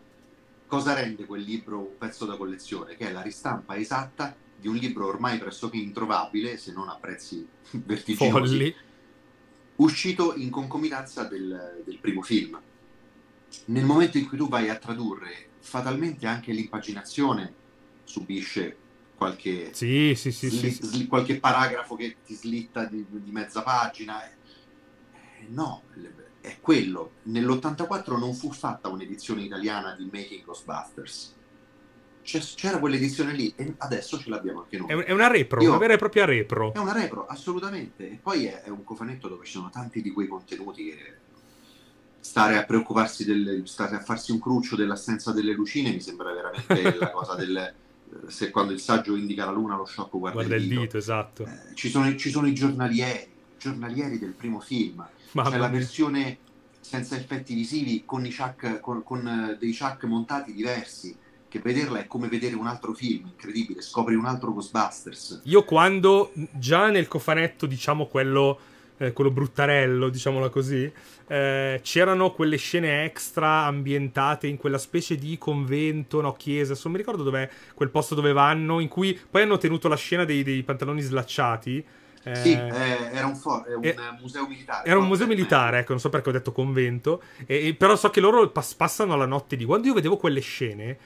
Cosa rende quel libro un pezzo da collezione? Che è la ristampa esatta di un libro ormai pressoché introvabile, se non a prezzi *laughs* vertiginosi. Folli uscito in concomitanza del, del primo film. Nel momento in cui tu vai a tradurre, fatalmente anche l'impaginazione subisce qualche, sì, sì, sì, sli- sli- qualche paragrafo che ti slitta di, di mezza pagina. Eh, no, è quello. Nell'84 non fu fatta un'edizione italiana di Making Ghostbusters c'era quell'edizione lì e adesso ce l'abbiamo anche noi. È una repro, Io, una vera e propria repro. È una repro, assolutamente. E poi è, è un cofanetto dove ci sono tanti di quei contenuti che stare a preoccuparsi del stare a farsi un cruccio dell'assenza delle lucine mi sembra veramente *laughs* la cosa del se quando il saggio indica la luna lo sciocco guarda, guarda il, il dito, esatto eh, ci, sono, ci, sono, i giornalieri giornalieri del primo film Mamma c'è la versione senza effetti visivi con, chuck, con, con dei chuck montati diversi che vederla è come vedere un altro film, incredibile, scopri un altro Ghostbusters. Io quando, già nel cofanetto, diciamo quello... Eh, quello bruttarello, diciamola così, eh, c'erano quelle scene extra ambientate in quella specie di convento, no, chiesa, non mi ricordo dov'è quel posto dove vanno, in cui poi hanno tenuto la scena dei, dei pantaloni slacciati. Eh, sì, eh, era un, for- un museo militare. Era un museo militare, ecco, non so perché ho detto convento, però so che loro pas- passano la notte lì. Quando io vedevo quelle scene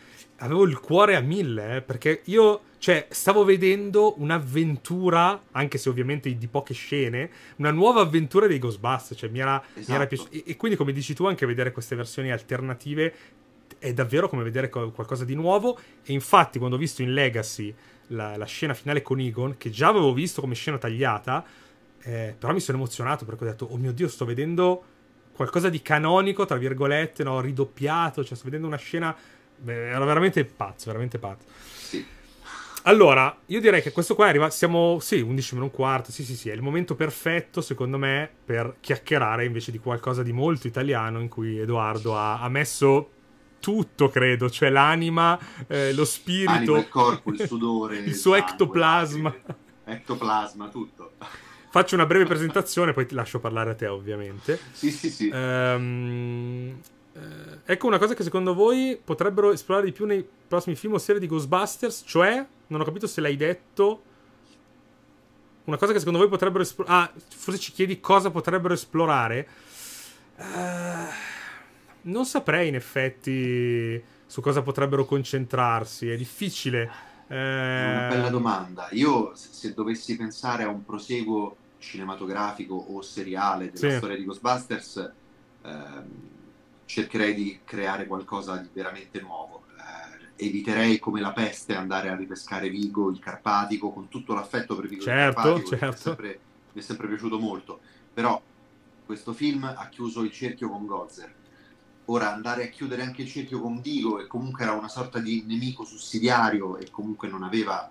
avevo il cuore a mille, eh, perché io, cioè, stavo vedendo un'avventura, anche se ovviamente di poche scene, una nuova avventura dei Ghostbusters, cioè mi era, esatto. mi era esatto. piaciuto. E, e, quindi, come dici tu, anche vedere queste versioni alternative è davvero come vedere co- qualcosa di nuovo, e infatti quando ho visto in Legacy la, la scena finale con Egon, che già avevo visto come scena tagliata, eh, però mi sono emozionato perché ho detto, oh mio Dio, sto vedendo qualcosa di canonico, tra virgolette, no? ridoppiato, cioè sto vedendo una scena era veramente pazzo, veramente pazzo. Sì. Allora, io direi che questo qua arriva. Siamo, sì, 11 meno un quarto. Sì, sì, sì. È il momento perfetto, secondo me, per chiacchierare invece di qualcosa di molto italiano in cui Edoardo ha, ha messo tutto, credo. Cioè l'anima, eh, lo spirito. Anima, il corpo, il sudore. *laughs* il, suo sangue, ectoplasma. Ectoplasma, tutto. Faccio una breve presentazione, poi ti lascio parlare a te, ovviamente. Sì, sì, sì. Ehm eh, ecco una cosa che secondo voi potrebbero esplorare di più nei prossimi film o serie di Ghostbusters, cioè, non ho capito se l'hai detto, una cosa che secondo voi potrebbero esplorare... Ah, forse ci chiedi cosa potrebbero esplorare. Uh, non saprei in effetti su cosa potrebbero concentrarsi, è difficile. Uh... È una bella eh, domanda. Io se dovessi pensare a un proseguo cinematografico o seriale della sì. storia di Ghostbusters... Ehm cercherei di creare qualcosa di veramente nuovo. Eh, eviterei come la peste andare a ripescare Vigo, il Carpatico, con tutto l'affetto per Vigo certo, Carpatico, certo. Mi, è certo. sempre, mi è sempre piaciuto molto. Però questo film ha chiuso il cerchio con Gozer. Ora andare a chiudere anche il cerchio con Vigo, che comunque era una sorta di nemico sussidiario e comunque non aveva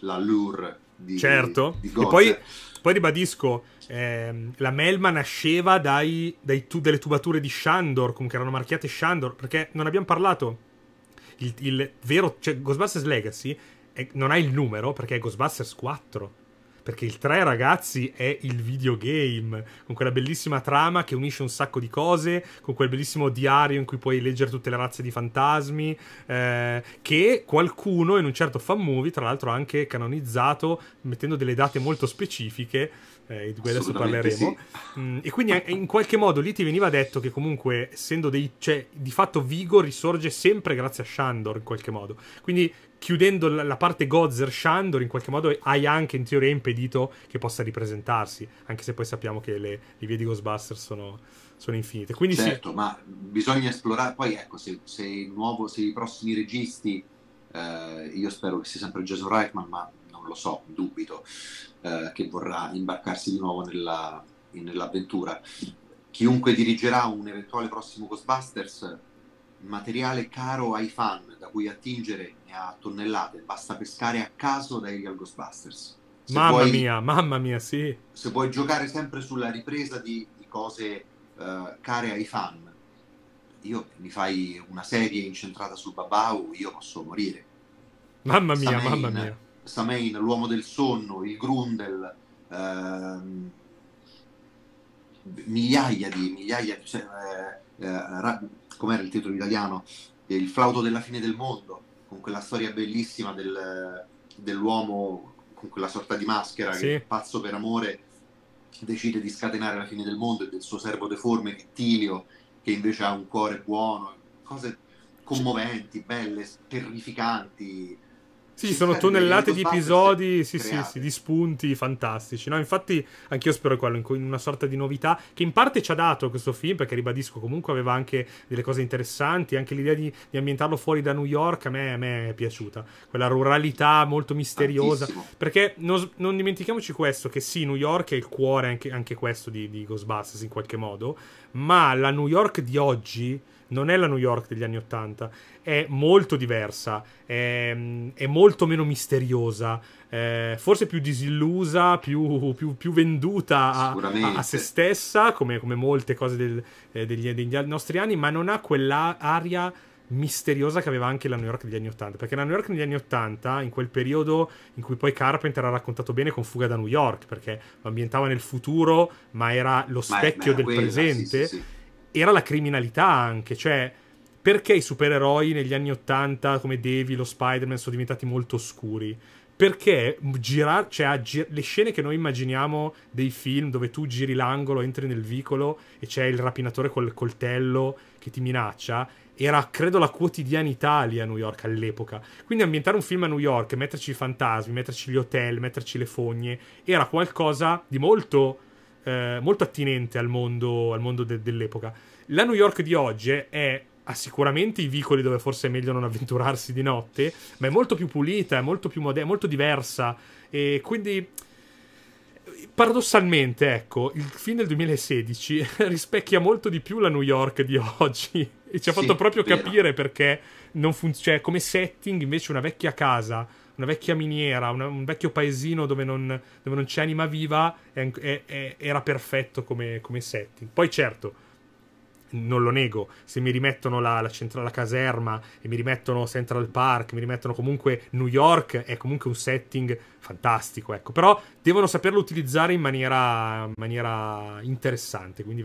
l'allure di, certo. di Gozer. E poi, poi ribadisco eh, la melma nasceva dai, dai tu, dalle tubature di Shandor, comunque erano marchiate Shandor, perché non abbiamo parlato. Il, il vero, cioè Ghostbusters Legacy è, non ha il numero perché è Ghostbusters 4 perché il 3 ragazzi è il videogame, con quella bellissima trama che unisce un sacco di cose, con quel bellissimo diario in cui puoi leggere tutte le razze di fantasmi, eh, che qualcuno in un certo fan movie tra l'altro ha anche canonizzato mettendo delle date molto specifiche. Eh, di cui adesso parleremo. Sì. Mm, e quindi in qualche modo lì ti veniva detto che comunque, essendo dei. Cioè, di fatto Vigo risorge sempre grazie a Shandor in qualche modo. Quindi chiudendo la, parte Gozer Shandor, in qualche modo hai anche in teoria impedito che possa ripresentarsi, anche se poi sappiamo che le, le vie di Ghostbusters sono, sono infinite. Quindi certo, sì. ma bisogna esplorare, poi ecco, se, se, nuovo, se i prossimi registi, eh, io spero che sia sempre Jason Reichman, ma non lo so, dubito, eh, che vorrà imbarcarsi di nuovo nella, nell'avventura. Chiunque dirigerà un eventuale prossimo Ghostbusters, materiale caro ai fan da cui attingere ne ha tonnellate, basta pescare a caso dai Ghostbusters. Se mamma vuoi, mia, mamma mia, sì. Se vuoi giocare sempre sulla ripresa di, di cose uh, care ai fan, io mi fai una serie incentrata su Babau, io posso morire. Mamma mia, Samain, mamma mia. Samain, l'uomo del sonno, il Grundel, ehm, migliaia di, migliaia di, cioè, eh, eh, ra- com'era il titolo italiano? Il flauto della fine del mondo con quella storia bellissima del, dell'uomo con quella sorta di maschera sì. che pazzo per amore decide di scatenare la fine del mondo e del suo servo deforme Vittilio che invece ha un cuore buono, cose commoventi, belle, terrificanti sì, sono eh, tonnellate di episodi, sì, sì, sì, di spunti fantastici. No, infatti, anch'io spero quello, in una sorta di novità che in parte ci ha dato questo film, perché ribadisco, comunque aveva anche delle cose interessanti. Anche l'idea di, di ambientarlo fuori da New York a me, a me, è piaciuta. Quella ruralità molto misteriosa. Tantissimo. Perché non, non, dimentichiamoci questo: che sì, New York è il cuore anche, anche questo di, di Ghostbusters in qualche modo, ma la New York di oggi non è la New York degli anni Ottanta, è molto diversa, è, è molto meno misteriosa, eh, forse più disillusa, più, più, più venduta a, a, se stessa, come, come molte cose del, eh, degli, degli, nostri anni, ma non ha quell'aria misteriosa che aveva anche la New York degli anni Ottanta. Perché la New York degli anni Ottanta, in quel periodo in cui poi Carpenter ha raccontato bene con Fuga da New York, perché ambientava nel futuro, ma era lo ma specchio era del quella, presente. Sì, sì, sì era la criminalità anche, cioè perché i supereroi negli anni Ottanta come Davy, lo Spider-Man sono diventati molto oscuri? Perché girar, cioè, gir- le scene che noi immaginiamo dei film dove tu giri l'angolo, entri nel vicolo e c'è il rapinatore col coltello che ti minaccia, era credo la quotidianità lì a New York all'epoca. Quindi ambientare un film a New York, metterci i fantasmi, metterci gli hotel, metterci le fogne, era qualcosa di molto eh, molto attinente al mondo, al mondo de- dell'epoca. La New York di oggi è ha sicuramente i vicoli dove forse è meglio non avventurarsi di notte, ma è molto più pulita, è molto più moderna, molto diversa e quindi paradossalmente, ecco, il film del 2016 *laughs* rispecchia molto di più la New York di oggi e ci ha fatto proprio vero. capire perché non funziona, cioè come setting invece una vecchia casa una vecchia miniera, una, un vecchio paesino dove non, dove non c'è anima viva, è, è, è, era perfetto come, come setting. Poi certo non lo nego, se mi rimettono la, la, centra- la caserma e mi rimettono Central Park, mi rimettono comunque New York, è comunque un setting fantastico, ecco. Però devono saperlo utilizzare in maniera, in maniera interessante, quindi